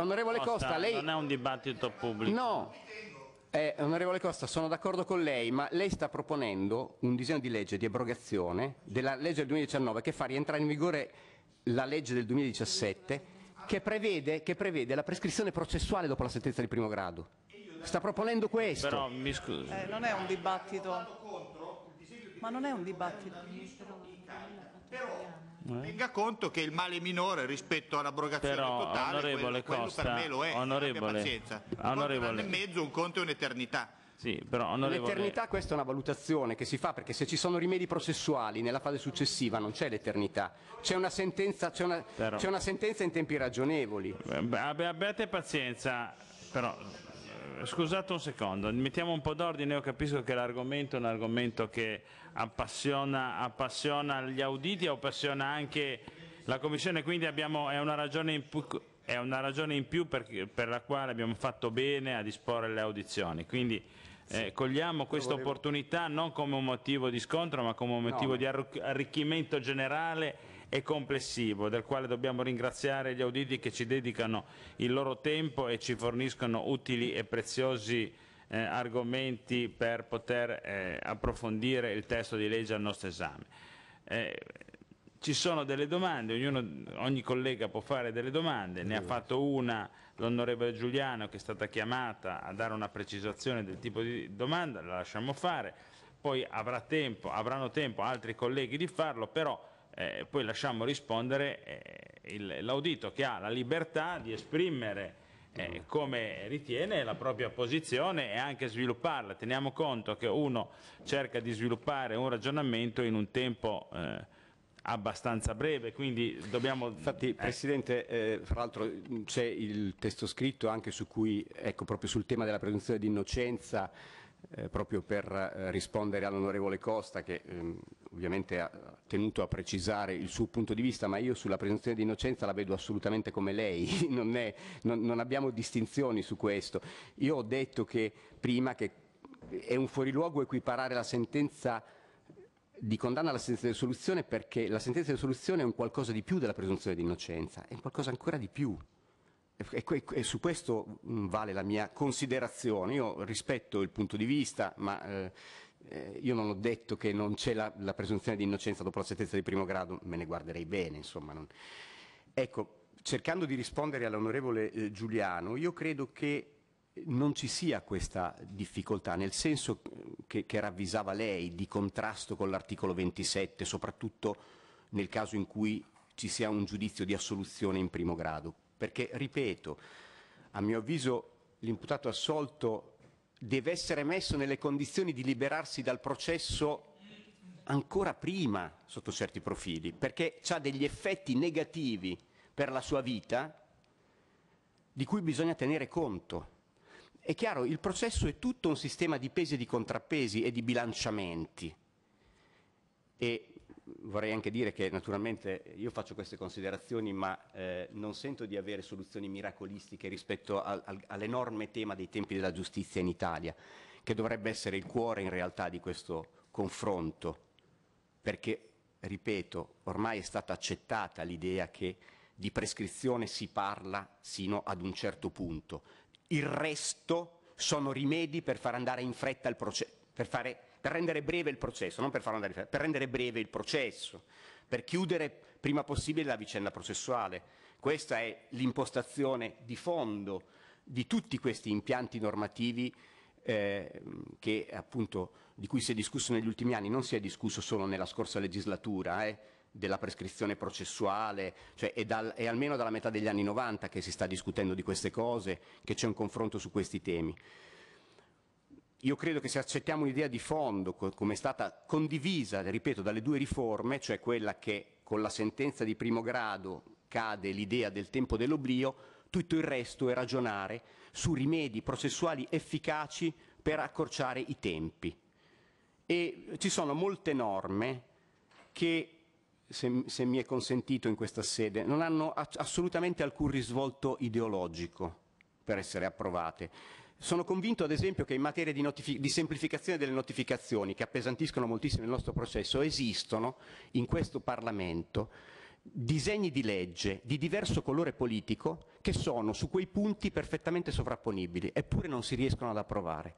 Onorevole Costa, Costa, lei... Non è un dibattito pubblico. No, eh, onorevole Costa, sono d'accordo con lei, ma lei sta proponendo un disegno di legge di abrogazione della legge del 2019 che fa rientrare in vigore la legge del 2017 che prevede, che prevede la prescrizione processuale dopo la sentenza di primo grado. Sta proponendo questo. Però mi scusi. Eh, non è un dibattito. Ma non è un dibattito. Però eh? tenga conto che il male minore rispetto all'abrogazione Però, totale, onorevole quello, Costa, quello per me lo è, onorevole, pazienza. Un onorevole. conto è mezzo, un conto è un'eternità. Sì, onorevole... L'eternità questa è una valutazione che si fa perché se ci sono rimedi processuali nella fase successiva non c'è l'eternità, c'è una, una, però... una sentenza, in tempi ragionevoli. Beh, abbiate pazienza, però scusate un secondo, mettiamo un po' d'ordine, io capisco che l'argomento è un argomento che appassiona, appassiona gli auditi e appassiona anche la Commissione, quindi abbiamo, è, una più, è, una ragione in più per, per, la quale abbiamo fatto bene a disporre le audizioni. Quindi eh, cogliamo questa opportunità non come un motivo di scontro ma come un motivo no. di arricchimento generale e complessivo, del quale dobbiamo ringraziare gli auditi che ci dedicano il loro tempo e ci forniscono utili e preziosi eh, argomenti per poter eh, approfondire il testo di legge al nostro esame. Eh, ci sono delle domande, ognuno, ogni collega può fare delle domande, ne ha fatto una l'onorevole Giuliano che è stata chiamata a dare una precisazione del tipo di domanda, la lasciamo fare, poi avrà tempo, avranno tempo altri colleghi di farlo, però eh, poi lasciamo rispondere eh, l'audito che ha la libertà di esprimere eh, come ritiene la propria posizione e anche svilupparla. Teniamo conto che uno cerca di sviluppare un ragionamento in un tempo eh, abbastanza breve, quindi dobbiamo... Infatti, eh. Presidente, eh, fra l'altro c'è il testo scritto anche su cui, ecco, proprio sul tema della presunzione di innocenza, eh, proprio per eh, rispondere all'onorevole Costa che ehm, ovviamente ha tenuto a precisare il suo punto di vista, ma io sulla presunzione di innocenza la vedo assolutamente come lei, non, è, non, non abbiamo distinzioni su questo. Io ho detto che prima che è un fuoriluogo equiparare la sentenza di condanna alla sentenza di risoluzione perché la sentenza di risoluzione è un qualcosa di più della presunzione di innocenza, è un qualcosa ancora di più, e, e, e, su questo mm, vale la mia considerazione. Io rispetto il punto di vista, ma eh, eh, io non ho detto che non c'è la, la, presunzione di innocenza dopo la sentenza di primo grado, me ne guarderei bene, insomma. Non... Ecco, cercando di rispondere all'onorevole eh, Giuliano, io credo che non ci sia questa difficoltà, nel senso eh, che, che ravvisava lei di contrasto con l'articolo 27, soprattutto nel caso in cui ci sia un giudizio di assoluzione in primo grado perché, ripeto, a mio avviso l'imputato assolto deve essere messo nelle condizioni di liberarsi dal processo ancora prima sotto certi profili, perché ha degli effetti negativi per la sua vita di cui bisogna tenere conto. È chiaro, il processo è tutto un sistema di pesi e di contrappesi e di bilanciamenti. E vorrei anche dire che naturalmente io faccio queste considerazioni ma eh, non sento di avere soluzioni miracolistiche rispetto al, al, all'enorme tema dei tempi della giustizia in Italia, che dovrebbe essere il cuore in realtà di questo confronto, perché, ripeto, ormai è stata accettata l'idea che di prescrizione si parla sino ad un certo punto, il resto sono rimedi per far andare in fretta il processo, per fare per rendere breve il processo, non per farlo andare in fretta, per rendere breve il processo, per chiudere prima possibile la vicenda processuale. Questa è l'impostazione di fondo di tutti questi impianti normativi eh, che, appunto, di cui si è discusso negli ultimi anni, non si è discusso solo nella scorsa legislatura, eh, della prescrizione processuale, cioè è, dal, è, almeno dalla metà degli anni 90 che si sta discutendo di queste cose, che c'è un confronto su questi temi io credo che se accettiamo un'idea di fondo, come è stata condivisa, ripeto, dalle due riforme, cioè quella che con la sentenza di primo grado cade l'idea del tempo dell'oblio, tutto il resto è ragionare su rimedi processuali efficaci per accorciare i tempi. E ci sono molte norme che, se, se mi è consentito in questa sede, non hanno assolutamente alcun risvolto ideologico per essere approvate. Sono convinto ad esempio che in materia di, di, semplificazione delle notificazioni, che appesantiscono moltissimo il nostro processo, esistono in questo Parlamento disegni di legge di diverso colore politico che sono su quei punti perfettamente sovrapponibili, eppure non si riescono ad approvare.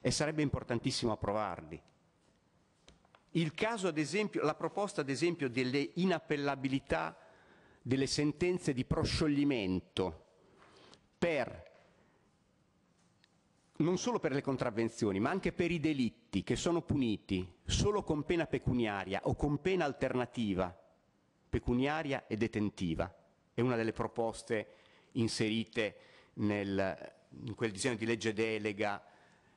E sarebbe importantissimo approvarli. Il Caso, ad esempio, la proposta ad esempio delle inappellabilità delle sentenze di proscioglimento per non solo per le contravvenzioni, ma anche per i delitti che sono puniti solo con pena pecuniaria o con pena alternativa, pecuniaria e detentiva. È una delle proposte inserite nel, in quel disegno di legge delega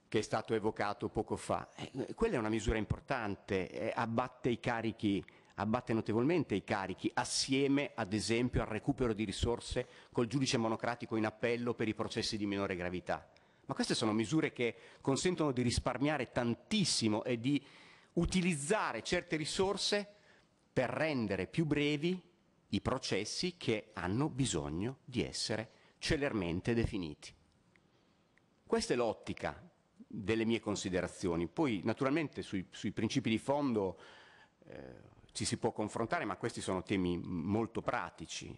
che è stato evocato poco fa. Eh, quella è una misura importante, eh, abbatte i carichi abbatte notevolmente i carichi, assieme ad esempio al recupero di risorse col giudice monocratico in appello per i processi di minore gravità. Ma queste sono misure che consentono di risparmiare tantissimo e di utilizzare certe risorse per rendere più brevi i processi che hanno bisogno di essere celermente definiti. Questa è l'ottica delle mie considerazioni. Poi naturalmente sui, sui principi di fondo eh, ci si può confrontare, ma questi sono temi molto pratici.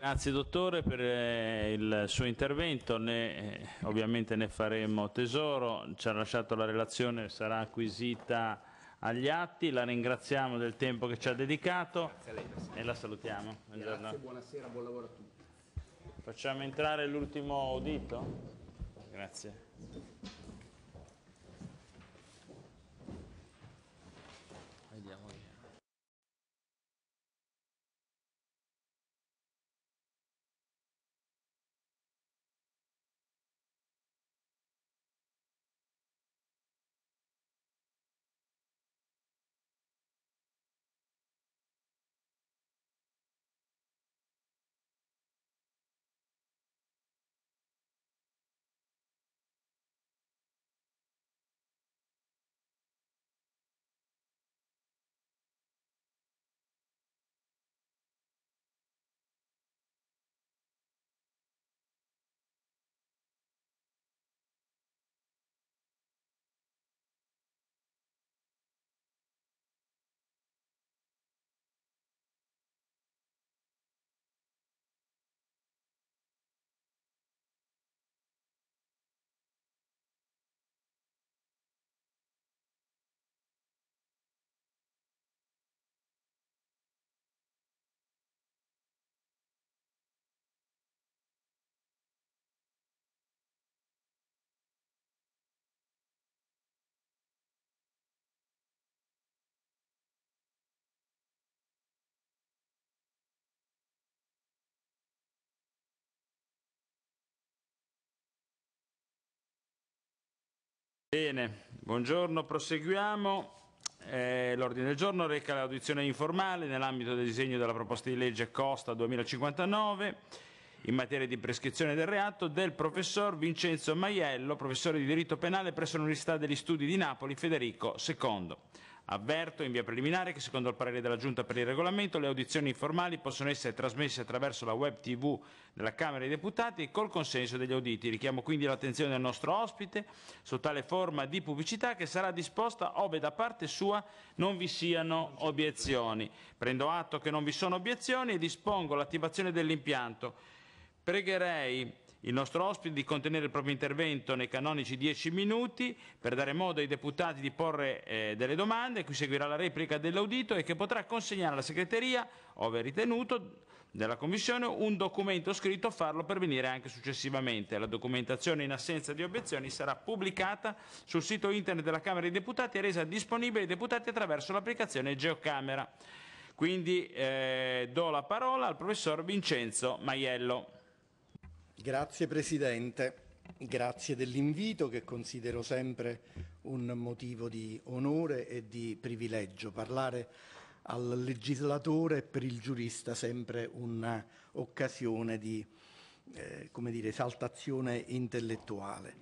Grazie dottore per eh, il suo intervento, ne, eh, ovviamente ne faremo tesoro, ci ha lasciato la relazione, sarà acquisita agli atti, la ringraziamo del tempo che ci ha dedicato lei, e la salutiamo. Buongiorno. Grazie, buonasera, buon lavoro a tutti. Facciamo entrare l'ultimo udito? Grazie. Bene, buongiorno, proseguiamo. Eh, l'ordine del giorno reca l'audizione informale nell'ambito del disegno della proposta di legge Costa 2059 in materia di prescrizione del reato del professor Vincenzo Maiello, professore di diritto penale presso l'Università degli Studi di Napoli Federico II. Avverto in via preliminare che secondo il parere della Giunta per il regolamento le audizioni informali possono essere trasmesse attraverso la web tv della Camera dei Deputati e col consenso degli auditi. Richiamo quindi l'attenzione del nostro ospite su tale forma di pubblicità che sarà disposta ove da parte sua non vi siano obiezioni. Prendo atto che non vi sono obiezioni e dispongo l'attivazione dell'impianto. Pregherei il nostro ospite di contenere il proprio intervento nei canonici 10 minuti per dare modo ai deputati di porre eh, delle domande, qui seguirà la replica dell'audito e che potrà consegnare alla segreteria, ove ritenuto, della Commissione un documento scritto, farlo pervenire anche successivamente. La documentazione in assenza di obiezioni sarà pubblicata sul sito internet della Camera dei Deputati e resa disponibile ai deputati attraverso l'applicazione Geocamera. Quindi eh, do la parola al professor Vincenzo Maiello. Grazie Presidente, grazie dell'invito che considero sempre un motivo di onore e di privilegio. Parlare al legislatore e per il giurista sempre un'occasione di eh, dire, esaltazione intellettuale.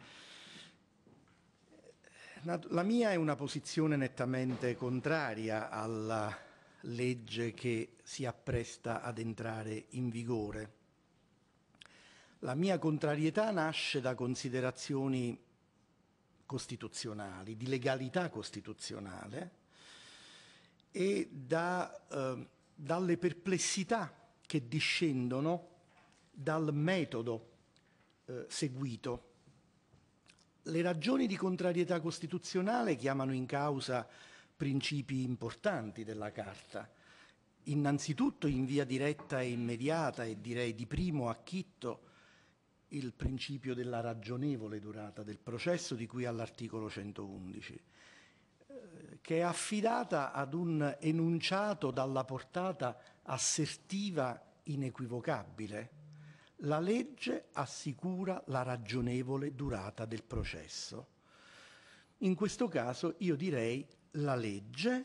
La mia è una posizione nettamente contraria alla legge che si appresta ad entrare in vigore la mia contrarietà nasce da considerazioni costituzionali, di legalità costituzionale e da, eh, dalle perplessità che discendono dal metodo eh, seguito. Le ragioni di contrarietà costituzionale chiamano in causa principi importanti della Carta. Innanzitutto in via diretta e immediata e direi di primo acchitto il principio della ragionevole durata del processo di cui all'articolo 111, eh, che è affidata ad un enunciato dalla portata assertiva inequivocabile. La legge assicura la ragionevole durata del processo. In questo caso io direi la legge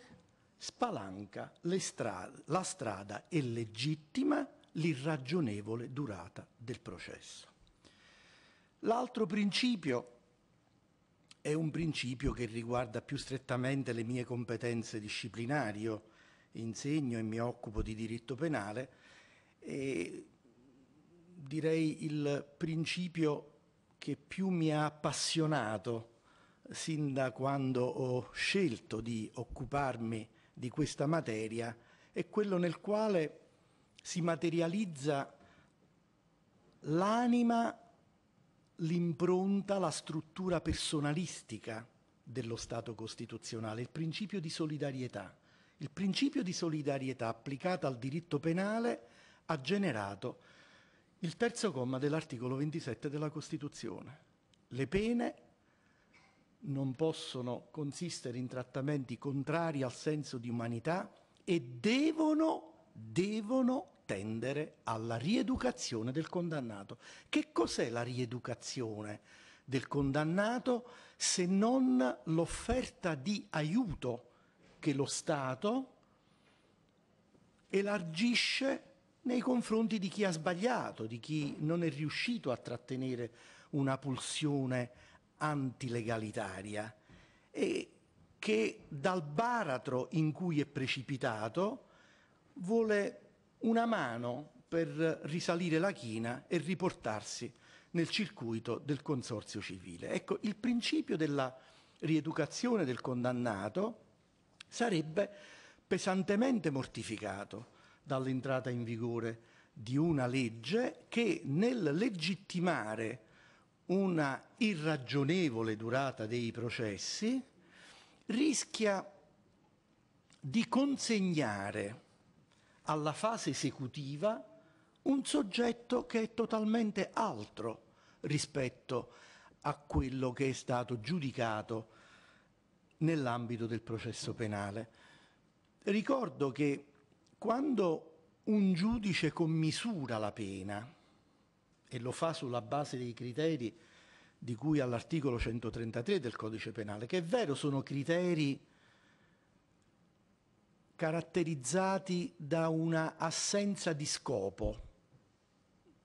spalanca stra la strada e legittima l'irragionevole durata del processo. L'altro principio è un principio che riguarda più strettamente le mie competenze disciplinari. Io insegno e mi occupo di diritto penale e direi il principio che più mi ha appassionato sin da quando ho scelto di occuparmi di questa materia è quello nel quale si materializza l'anima l'impronta, la struttura personalistica dello Stato costituzionale, il principio di solidarietà. Il principio di solidarietà applicato al diritto penale ha generato il terzo comma dell'articolo 27 della Costituzione. Le pene non possono consistere in trattamenti contrari al senso di umanità e devono devono tendere alla rieducazione del condannato. Che cos'è la rieducazione del condannato se non l'offerta di aiuto che lo Stato elargisce nei confronti di chi ha sbagliato, di chi non è riuscito a trattenere una pulsione antilegalitaria e che dal baratro in cui è precipitato vuole una mano per risalire la china e riportarsi nel circuito del consorzio civile. Ecco, il principio della rieducazione del condannato sarebbe pesantemente mortificato dall'entrata in vigore di una legge che nel legittimare una irragionevole durata dei processi rischia di consegnare alla fase esecutiva un soggetto che è totalmente altro rispetto a quello che è stato giudicato nell'ambito del processo penale. Ricordo che quando un giudice commisura la pena e lo fa sulla base dei criteri di cui all'articolo 133 del codice penale, che è vero sono criteri caratterizzati da una assenza di scopo,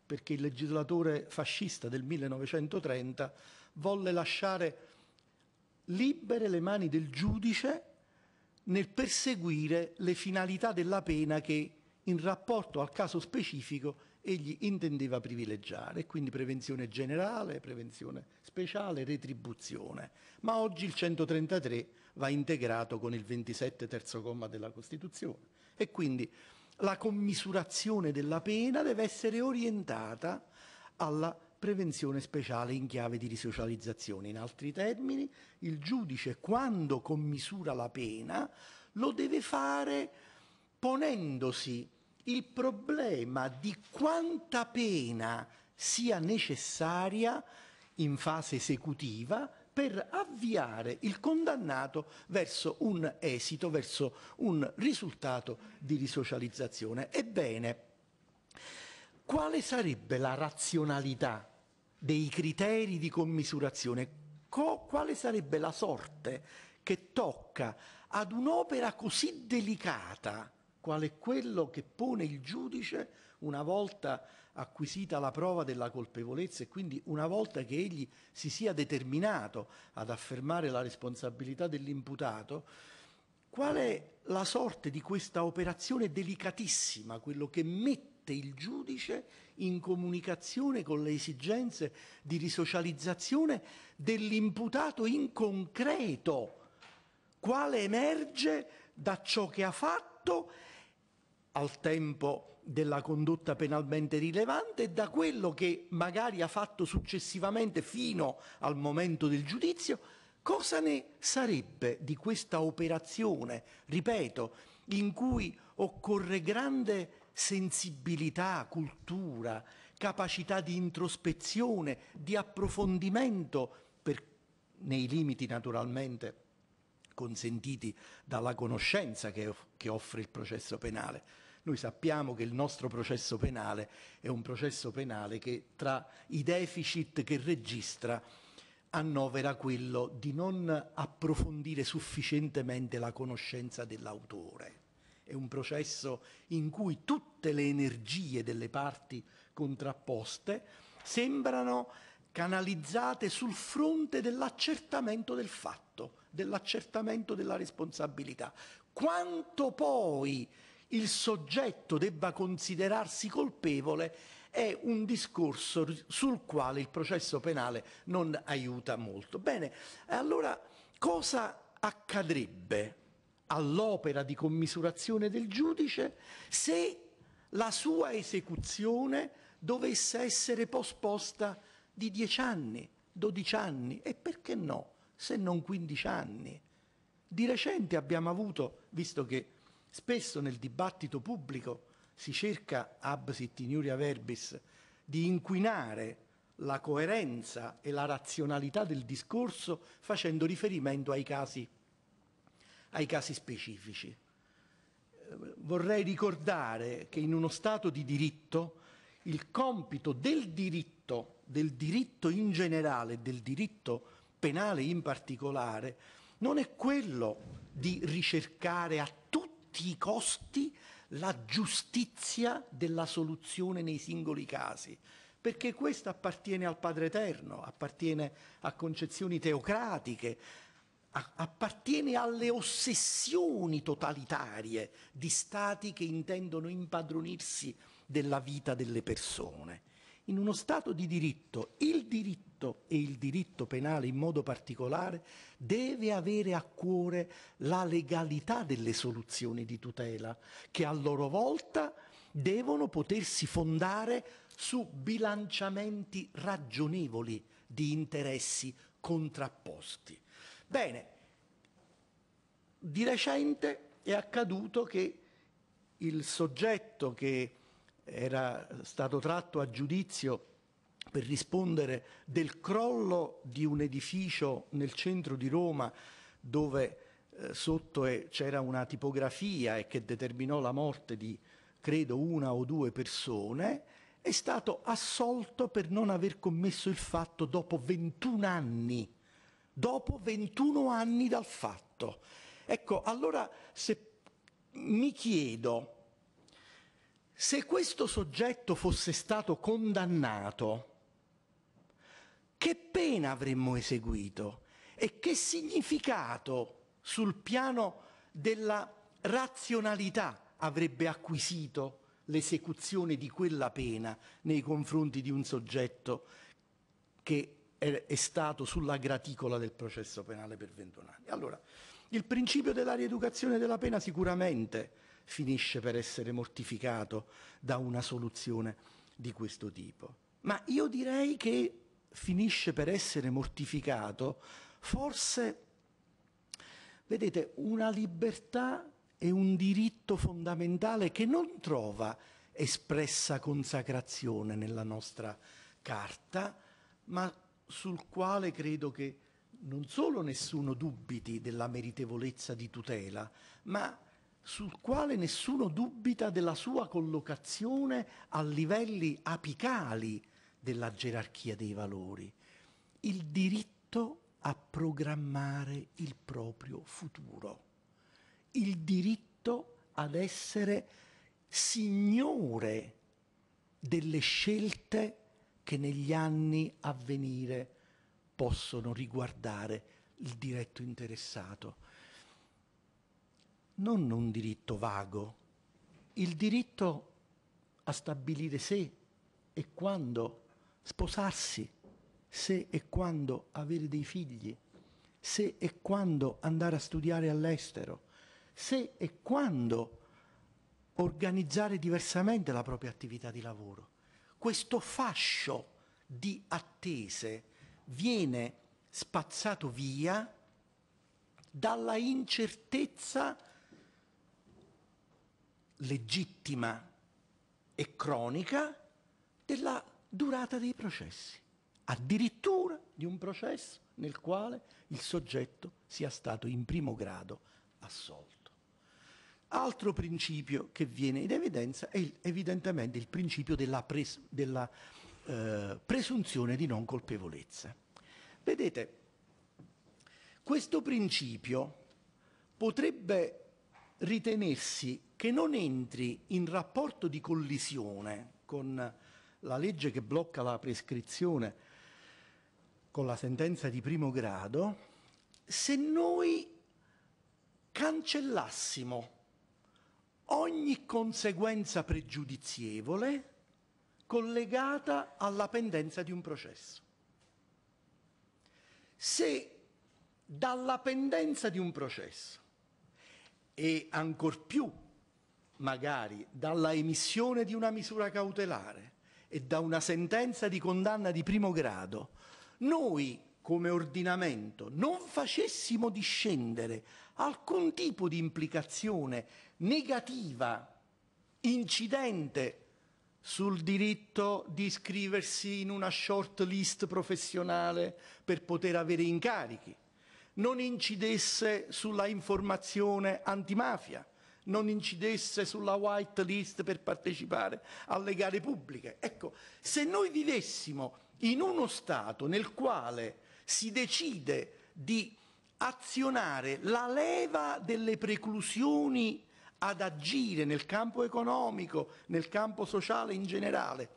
perché il legislatore fascista del 1930 volle lasciare libere le mani del giudice nel perseguire le finalità della pena che in rapporto al caso specifico egli intendeva privilegiare, quindi prevenzione generale, prevenzione speciale, retribuzione. Ma oggi il 133 va integrato con il 27 terzo comma della Costituzione e quindi la commisurazione della pena deve essere orientata alla prevenzione speciale in chiave di risocializzazione. In altri termini, il giudice quando commisura la pena lo deve fare ponendosi il problema di quanta pena sia necessaria in fase esecutiva per avviare il condannato verso un esito, verso un risultato di risocializzazione. Ebbene, quale sarebbe la razionalità dei criteri di commisurazione? quale sarebbe la sorte che tocca ad un'opera così delicata quale quello che pone il giudice una volta acquisita la prova della colpevolezza e quindi una volta che egli si sia determinato ad affermare la responsabilità dell'imputato, qual è la sorte di questa operazione delicatissima, quello che mette il giudice in comunicazione con le esigenze di risocializzazione dell'imputato in concreto, quale emerge da ciò che ha fatto al tempo della condotta penalmente rilevante e da quello che magari ha fatto successivamente fino al momento del giudizio, cosa ne sarebbe di questa operazione, ripeto, in cui occorre grande sensibilità, cultura, capacità di introspezione, di approfondimento, per, nei limiti naturalmente consentiti dalla conoscenza che, che offre il processo penale noi sappiamo che il nostro processo penale è un processo penale che tra i deficit che registra annovera quello di non approfondire sufficientemente la conoscenza dell'autore. È un processo in cui tutte le energie delle parti contrapposte sembrano canalizzate sul fronte dell'accertamento del fatto, dell'accertamento della responsabilità. Quanto poi il soggetto debba considerarsi colpevole è un discorso sul quale il processo penale non aiuta molto. Bene, allora cosa accadrebbe all'opera di commisurazione del giudice se la sua esecuzione dovesse essere posposta di 10 anni, 12 anni e perché no, se non 15 anni? Di recente abbiamo avuto, visto che Spesso nel dibattito pubblico si cerca, absit iniuria verbis, di inquinare la coerenza e la razionalità del discorso facendo riferimento ai casi, ai casi specifici. Vorrei ricordare che in uno Stato di diritto il compito del diritto, del diritto in generale, del diritto penale in particolare, non è quello di ricercare a tutti tutti i costi la giustizia della soluzione nei singoli casi, perché questo appartiene al Padre Eterno, appartiene a concezioni teocratiche, appartiene alle ossessioni totalitarie di stati che intendono impadronirsi della vita delle persone. In uno Stato di diritto il diritto diritto e il diritto penale in modo particolare deve avere a cuore la legalità delle soluzioni di tutela, che a loro volta devono potersi fondare su bilanciamenti ragionevoli di interessi contrapposti. Bene, di recente è accaduto che il soggetto che era stato tratto a giudizio per rispondere del crollo di un edificio nel centro di Roma dove eh, sotto c'era una tipografia e che determinò la morte di credo una o due persone, è stato assolto per non aver commesso il fatto dopo 21 anni, dopo 21 anni dal fatto. Ecco, allora se mi chiedo, se questo soggetto fosse stato condannato che pena avremmo eseguito e che significato sul piano della razionalità avrebbe acquisito l'esecuzione di quella pena nei confronti di un soggetto che è, stato sulla graticola del processo penale per 21 anni. Allora, il principio della rieducazione della pena sicuramente finisce per essere mortificato da una soluzione di questo tipo, ma io direi che finisce per essere mortificato, forse, vedete, una libertà è un diritto fondamentale che non trova espressa consacrazione nella nostra carta, ma sul quale credo che non solo nessuno dubiti della meritevolezza di tutela, ma sul quale nessuno dubita della sua collocazione a livelli apicali della gerarchia dei valori, il diritto a programmare il proprio futuro, il diritto ad essere signore delle scelte che negli anni a venire possono riguardare il diretto interessato. Non un diritto vago, il diritto a stabilire se e quando sposarsi, se e quando avere dei figli, se e quando andare a studiare all'estero, se e quando organizzare diversamente la propria attività di lavoro. Questo fascio di attese viene spazzato via dalla incertezza legittima e cronica della durata dei processi, addirittura di un processo nel quale il soggetto sia stato in primo grado assolto. Altro principio che viene in evidenza è evidentemente il principio della, pres della eh, presunzione di non colpevolezza. Vedete, questo principio potrebbe ritenersi che non entri in rapporto di collisione con la legge che blocca la prescrizione con la sentenza di primo grado, se noi cancellassimo ogni conseguenza pregiudizievole collegata alla pendenza di un processo. Se dalla pendenza di un processo e ancor più magari dalla emissione di una misura cautelare e da una sentenza di condanna di primo grado, noi come ordinamento non facessimo discendere alcun tipo di implicazione negativa, incidente sul diritto di iscriversi in una short list professionale per poter avere incarichi, non incidesse sulla informazione antimafia, non incidesse sulla white list per partecipare alle gare pubbliche. Ecco, se noi vivessimo in uno Stato nel quale si decide di azionare la leva delle preclusioni ad agire nel campo economico, nel campo sociale in generale,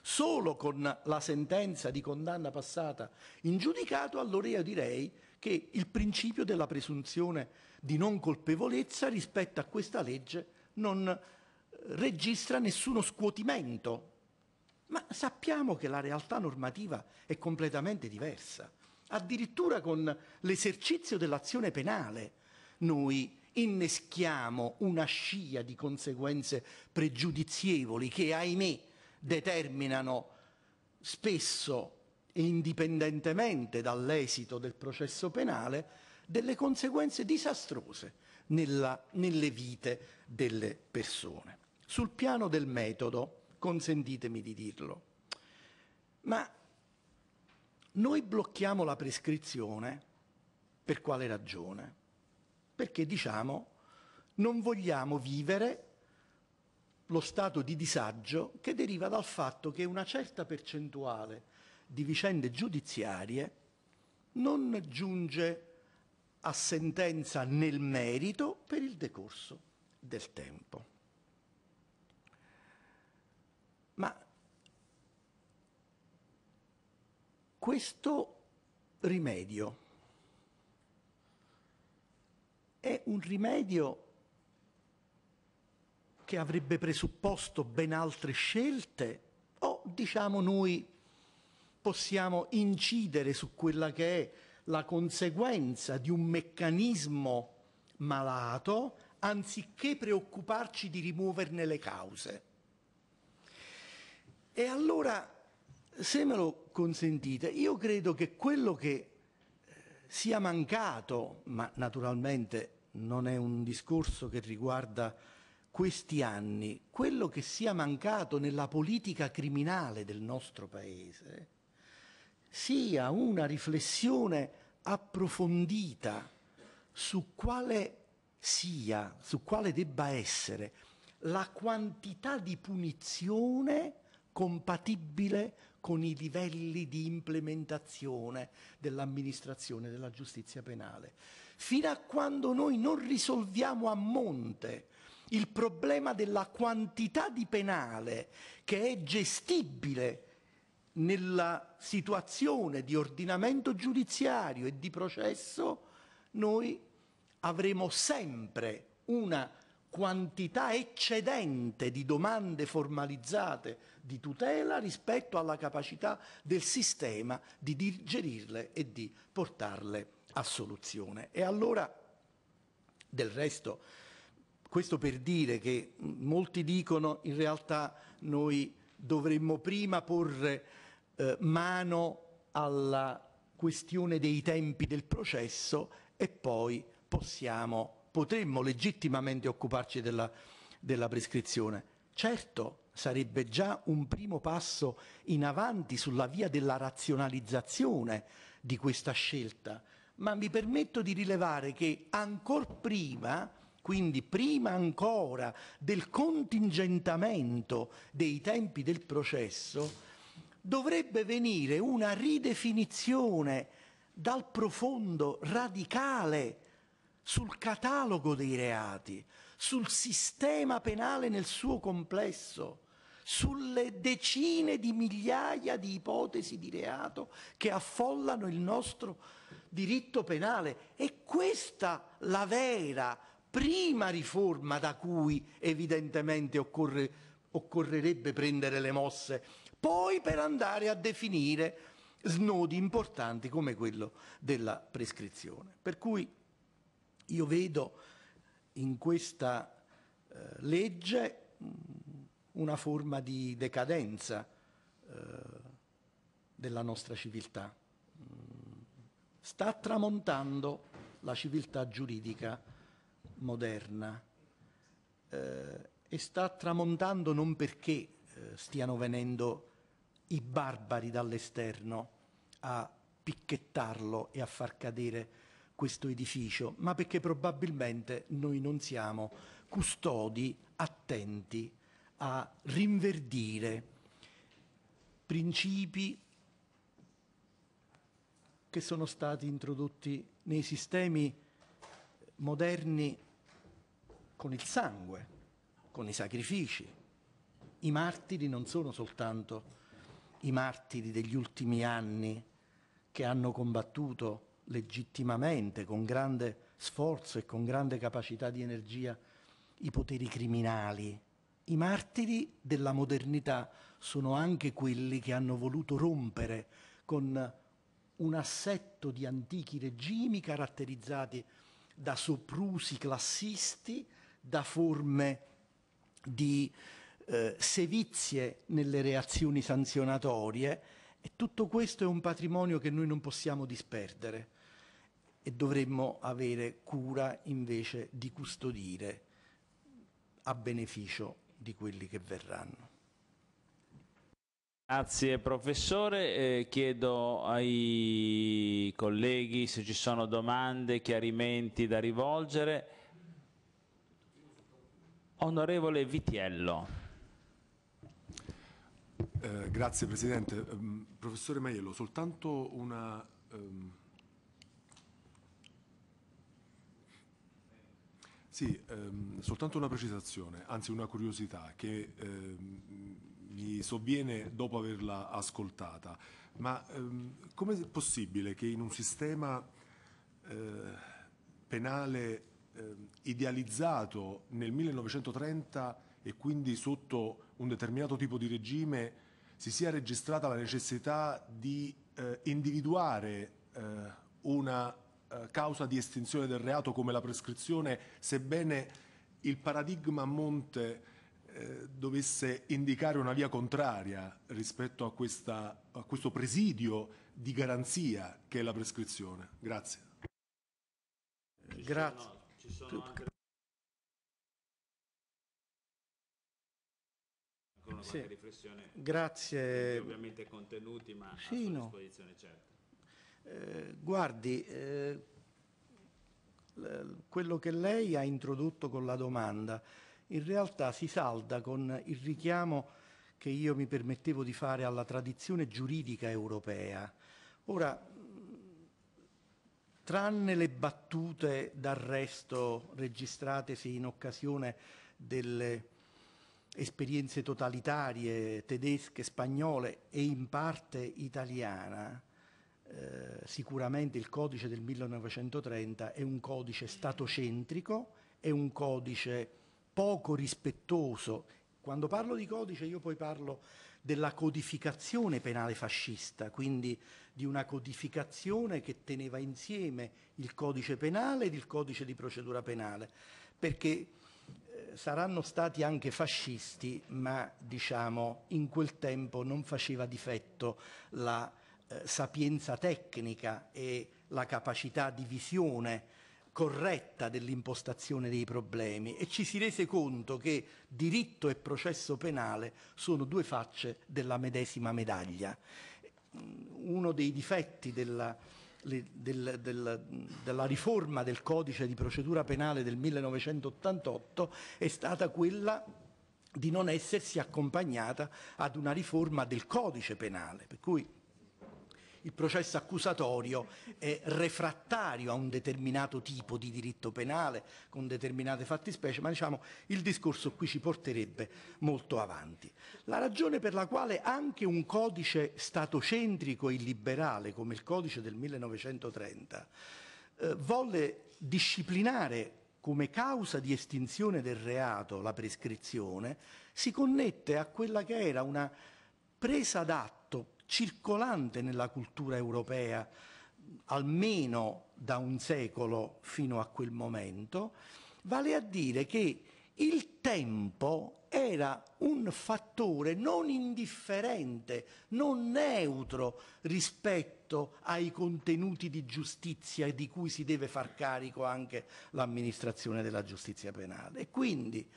solo con la sentenza di condanna passata in giudicato, allora io direi che il principio della presunzione di non colpevolezza rispetto a questa legge non eh, registra nessuno scuotimento. Ma sappiamo che la realtà normativa è completamente diversa. Addirittura con l'esercizio dell'azione penale noi inneschiamo una scia di conseguenze pregiudizievoli che, ahimè, determinano spesso indipendentemente dall'esito del processo penale, delle conseguenze disastrose nella, nelle vite delle persone. Sul piano del metodo, consentitemi di dirlo, ma noi blocchiamo la prescrizione per quale ragione? Perché diciamo non vogliamo vivere lo stato di disagio che deriva dal fatto che una certa percentuale di vicende giudiziarie non giunge a sentenza nel merito per il decorso del tempo. Ma questo rimedio è un rimedio che avrebbe presupposto ben altre scelte o diciamo noi possiamo incidere su quella che è la conseguenza di un meccanismo malato anziché preoccuparci di rimuoverne le cause. E allora, se me lo consentite, io credo che quello che eh, sia mancato, ma naturalmente non è un discorso che riguarda questi anni, quello che sia mancato nella politica criminale del nostro Paese sia una riflessione approfondita su quale sia, su quale debba essere la quantità di punizione compatibile con i livelli di implementazione dell'amministrazione della giustizia penale. Fino a quando noi non risolviamo a monte il problema della quantità di penale che è gestibile nella situazione di ordinamento giudiziario e di processo noi avremo sempre una quantità eccedente di domande formalizzate di tutela rispetto alla capacità del sistema di digerirle e di portarle a soluzione. E allora, del resto, questo per dire che molti dicono in realtà noi dovremmo prima porre eh, mano alla questione dei tempi del processo e poi possiamo, potremmo legittimamente occuparci della, della prescrizione. Certo, sarebbe già un primo passo in avanti sulla via della razionalizzazione di questa scelta, ma mi permetto di rilevare che ancor prima, quindi prima ancora del contingentamento dei tempi del processo, dovrebbe venire una ridefinizione dal profondo, radicale, sul catalogo dei reati, sul sistema penale nel suo complesso, sulle decine di migliaia di ipotesi di reato che affollano il nostro diritto penale. È questa la vera prima riforma da cui evidentemente occorre, occorrerebbe prendere le mosse poi per andare a definire snodi importanti come quello della prescrizione. Per cui io vedo in questa eh, legge mm, una forma di decadenza eh, della nostra civiltà. Mm, sta tramontando la civiltà giuridica moderna eh, e sta tramontando non perché eh, stiano venendo i barbari dall'esterno a picchettarlo e a far cadere questo edificio, ma perché probabilmente noi non siamo custodi attenti a rinverdire principi che sono stati introdotti nei sistemi moderni con il sangue, con i sacrifici. I martiri non sono soltanto i martiri degli ultimi anni che hanno combattuto legittimamente, con grande sforzo e con grande capacità di energia, i poteri criminali. I martiri della modernità sono anche quelli che hanno voluto rompere con un assetto di antichi regimi caratterizzati da soprusi classisti, da forme di eh, sevizie nelle reazioni sanzionatorie e tutto questo è un patrimonio che noi non possiamo disperdere e dovremmo avere cura invece di custodire a beneficio di quelli che verranno. Grazie professore, eh, chiedo ai colleghi se ci sono domande, chiarimenti da rivolgere. Onorevole Vitiello. Eh, grazie Presidente. Um, professore Maiello, soltanto una... Um, Sì, ehm, soltanto una precisazione, anzi una curiosità che ehm, mi sovviene dopo averla ascoltata, ma ehm, come è possibile che in un sistema eh, penale eh, idealizzato nel 1930 e quindi sotto un determinato tipo di regime si sia registrata la necessità di eh, individuare eh, una eh, causa di estinzione del reato come la prescrizione, sebbene il paradigma a monte eh, dovesse indicare una via contraria rispetto a, questa, a questo presidio di garanzia che è la prescrizione. Grazie. Grazie. Ci sono anche una sì. riflessione. Grazie. Ovviamente contenuti, ma sì, a no. disposizione certa. Eh, guardi, eh, quello che lei ha introdotto con la domanda in realtà si salda con il richiamo che io mi permettevo di fare alla tradizione giuridica europea. Ora, tranne le battute d'arresto registratesi in occasione delle esperienze totalitarie tedesche, spagnole e in parte italiana, eh, sicuramente il codice del 1930 è un codice statocentrico, è un codice poco rispettoso. Quando parlo di codice io poi parlo della codificazione penale fascista, quindi di una codificazione che teneva insieme il codice penale ed il codice di procedura penale, perché saranno stati anche fascisti, ma diciamo in quel tempo non faceva difetto la eh, sapienza tecnica e la capacità di visione corretta dell'impostazione dei problemi e ci si rese conto che diritto e processo penale sono due facce della medesima medaglia. Uno dei difetti della le, del, del, della riforma del codice di procedura penale del 1988 è stata quella di non essersi accompagnata ad una riforma del codice penale, per cui il processo accusatorio è refrattario a un determinato tipo di diritto penale, con determinate fattispecie, ma diciamo il discorso qui ci porterebbe molto avanti. La ragione per la quale anche un codice statocentrico e liberale come il codice del 1930 eh, volle disciplinare come causa di estinzione del reato la prescrizione si connette a quella che era una presa d'atto circolante nella cultura europea almeno da un secolo fino a quel momento, vale a dire che il tempo era un fattore non indifferente, non neutro rispetto ai contenuti di giustizia di cui si deve far carico anche l'amministrazione della giustizia penale. E quindi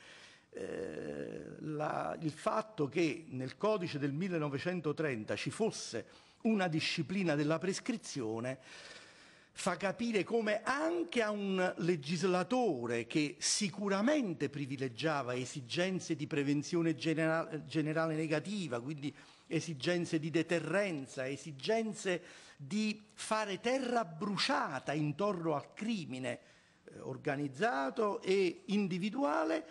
eh, la, il fatto che nel codice del 1930 ci fosse una disciplina della prescrizione fa capire come anche a un legislatore che sicuramente privilegiava esigenze di prevenzione genera generale negativa, quindi esigenze di deterrenza, esigenze di fare terra bruciata intorno al crimine eh, organizzato e individuale,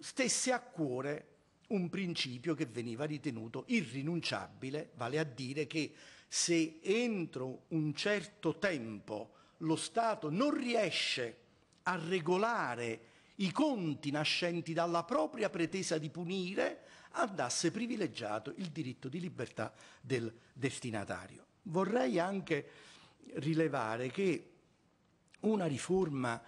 stesse a cuore un principio che veniva ritenuto irrinunciabile, vale a dire che se entro un certo tempo lo Stato non riesce a regolare i conti nascenti dalla propria pretesa di punire, andasse privilegiato il diritto di libertà del destinatario. Vorrei anche rilevare che una riforma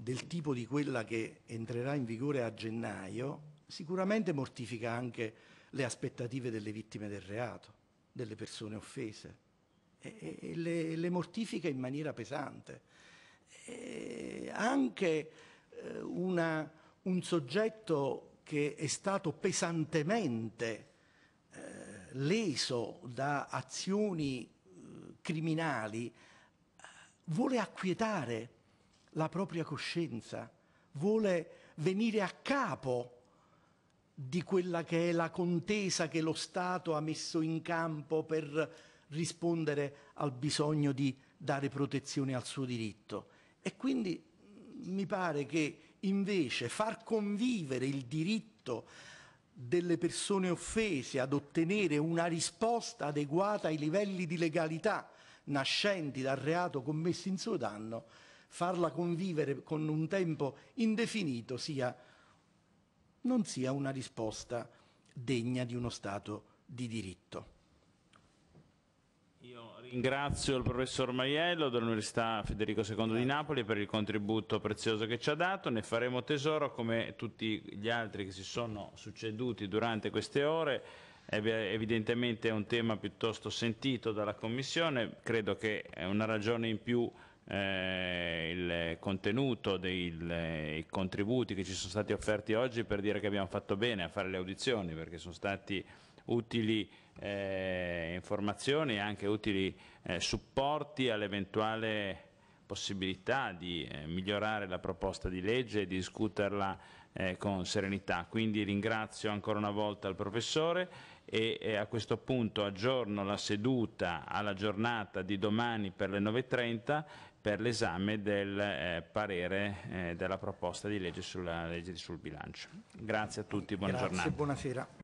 del tipo di quella che entrerà in vigore a gennaio sicuramente mortifica anche le aspettative delle vittime del reato, delle persone offese e, e le, le, mortifica in maniera pesante. E anche eh, una, un soggetto che è stato pesantemente eh, leso da azioni eh, criminali eh, vuole acquietare la propria coscienza, vuole venire a capo di quella che è la contesa che lo Stato ha messo in campo per rispondere al bisogno di dare protezione al suo diritto. E quindi mm, mi pare che invece far convivere il diritto delle persone offese ad ottenere una risposta adeguata ai livelli di legalità nascenti dal reato commesso in suo danno farla convivere con un tempo indefinito sia, non sia una risposta degna di uno Stato di diritto. Io ringrazio il professor Maiello dell'Università Federico II di Napoli per il contributo prezioso che ci ha dato, ne faremo tesoro come tutti gli altri che si sono succeduti durante queste ore, evidentemente è un tema piuttosto sentito dalla Commissione, credo che è una ragione in più eh, il contenuto dei contributi che ci sono stati offerti oggi per dire che abbiamo fatto bene a fare le audizioni perché sono stati utili eh, informazioni e anche utili eh, supporti all'eventuale possibilità di eh, migliorare la proposta di legge e di discuterla eh, con serenità. Quindi ringrazio ancora una volta il professore e a questo punto aggiorno la seduta alla giornata di domani per le 9.30 per l'esame del eh, parere eh, della proposta di legge sulla legge sul bilancio. Grazie a tutti, buona Grazie, giornata. Buonasera.